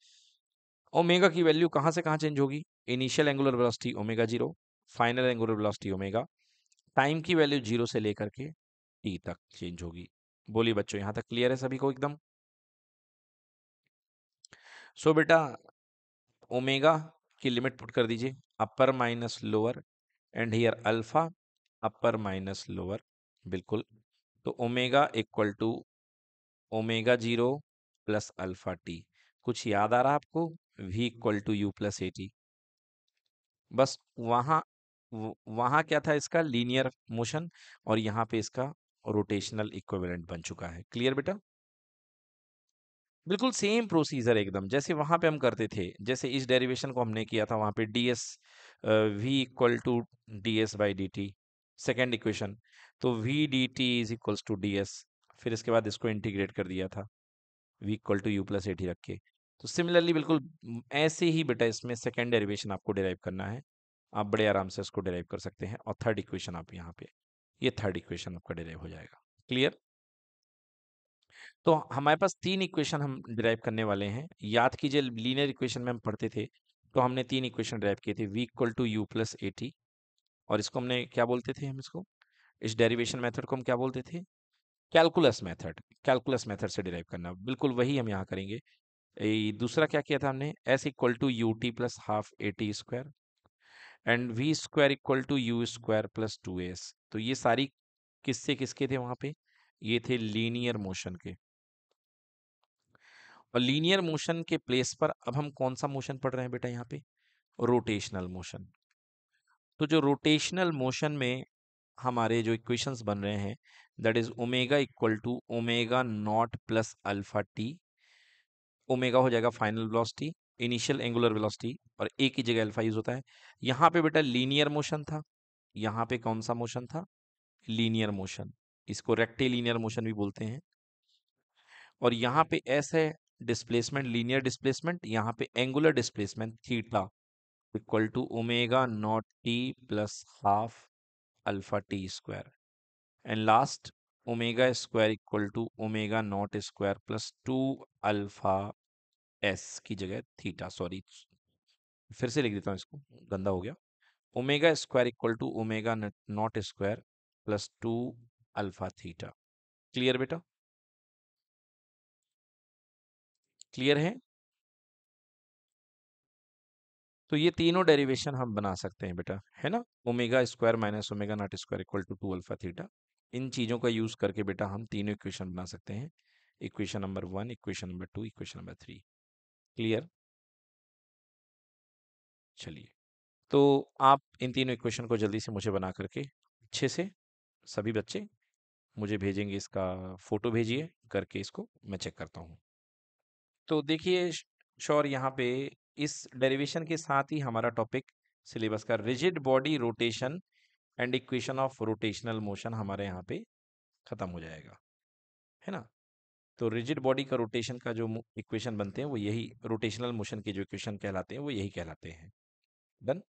ओमेगा की वैल्यू कहाँ से कहाँ चेंज होगी initial angular velocity omega zero final angular velocity omega time की वैल्यू जीरो से लेकर के टी तक चेंज होगी बोलिए बच्चों यहाँ तक क्लियर है सभी को एकदम सो so, बेटा ओमेगा की लिमिट पुट कर दीजिए upper minus lower and here alpha upper minus lower बिल्कुल तो omega equal to omega zero plus alpha t कुछ याद आ रहा आपको v equal to u plus a t बस वहां वहां क्या था इसका लीनियर मोशन और यहां पे इसका रोटेशनल इक्विवेलेंट बन चुका है क्लियर बेटा बिल्कुल सेम प्रोसीजर एकदम जैसे वहां पे हम करते थे जैसे इस डेरिवेशन को हमने किया था वहां पे d s v equal to d s by D t second equation तो v d t is equals to d s फिर इसके बाद इसको इंटीग्रेट कर दिया था v equal to u plus a t रख के तो सिमिलरली बिल्कुल ऐसे ही बेटा इसमें सेकेंड डेरिवेशन आपको डिराइव करना है आप बड़े आराम से इसको डिराइव कर सकते हैं और थर्ड इक्वेशन आप यहाँ पे ये थर्ड इक्वेशन आपका डिराइव हो जाएगा क्लियर तो हमारे पास तीन इक्वेशन हम डिराइव करने वाले हैं याद कीजिए लीनियर इक्वेशन में हम पढ़ते थे तो हमने तीन इक्वेशन ड्राइव किए थे v equal to u plus a और इसको हमने क्या बोलते थे हम इसको इस डेरिवेशन मेथड को हम क्या बोलते थे कैलकुलस मेथड कैलकुलस मेथड से डिराइव करना बिल्कुल वही हम यहाँ करेंगे दूसरा क्या किया था हमने s equal to u t plus half a t square and v square equal to u square plus two a s ये सारी किससे किसके थे वहाँ पे ये थे लीनियर मोशन के और लीनियर मोशन के प्लेस पर अब हम कौन सा मोशन पढ़ रहे हैं बेटा यहाँ पे रोटेशनल मोशन तो जो रोटेशनल मोशन में हमारे जो इक्वेशंस बन रहे हैं that is omega equal to omega not plus alpha t omega हो जाएगा final velocity initial angular velocity और ए की जगह अल्फा यूज होता है यहाँ पे बेटा लीनियर मोशन था यहाँ पे कौन सा मोशन था लीनियर मोशन इसको रेक्टिलीनियर मोशन भी बोलते हैं और यहाँ पे एस है डिस्प्लेसमेंट लीनियर डिस्प्लेसमेंट यहाँ पे angular displacement theta equal to omega not t plus half alpha t square. And last, omega square equal to omega naught square plus 2 alpha s की जगह थीटा सॉरी फिर से लिख देता हूँ इसको गंदा हो गया omega square equal to omega
not square plus two alpha theta clear बेटा क्लियर है तो ये तीनों डेरिवेशन हम बना सकते हैं बेटा है ना omega square minus
omega not square equal to two alpha theta इन चीज़ों का यूज़ करके बेटा हम तीनों इक्वेशन बना सकते हैं equation number one equation number two equation number three clear चलिए तो आप इन तीनों इक्वेशन को जल्दी से मुझे बना करके अच्छे से सभी बच्चे मुझे भेजेंगे इसका फ़ोटो भेजिए करके इसको मैं चेक करता हूँ तो देखिए शोर यहाँ पे इस डेरिवेशन के साथ ही हमारा टॉपिक सिलेबस का rigid body rotation and equation of rotational motion हमारे यहाँ पे ख़त्म हो जाएगा है ना तो रिजिड बॉडी का रोटेशन का जो इक्वेशन बनते हैं वो यही रोटेशनल मोशन के जो इक्वेशन कहलाते हैं वो यही कहलाते हैं डन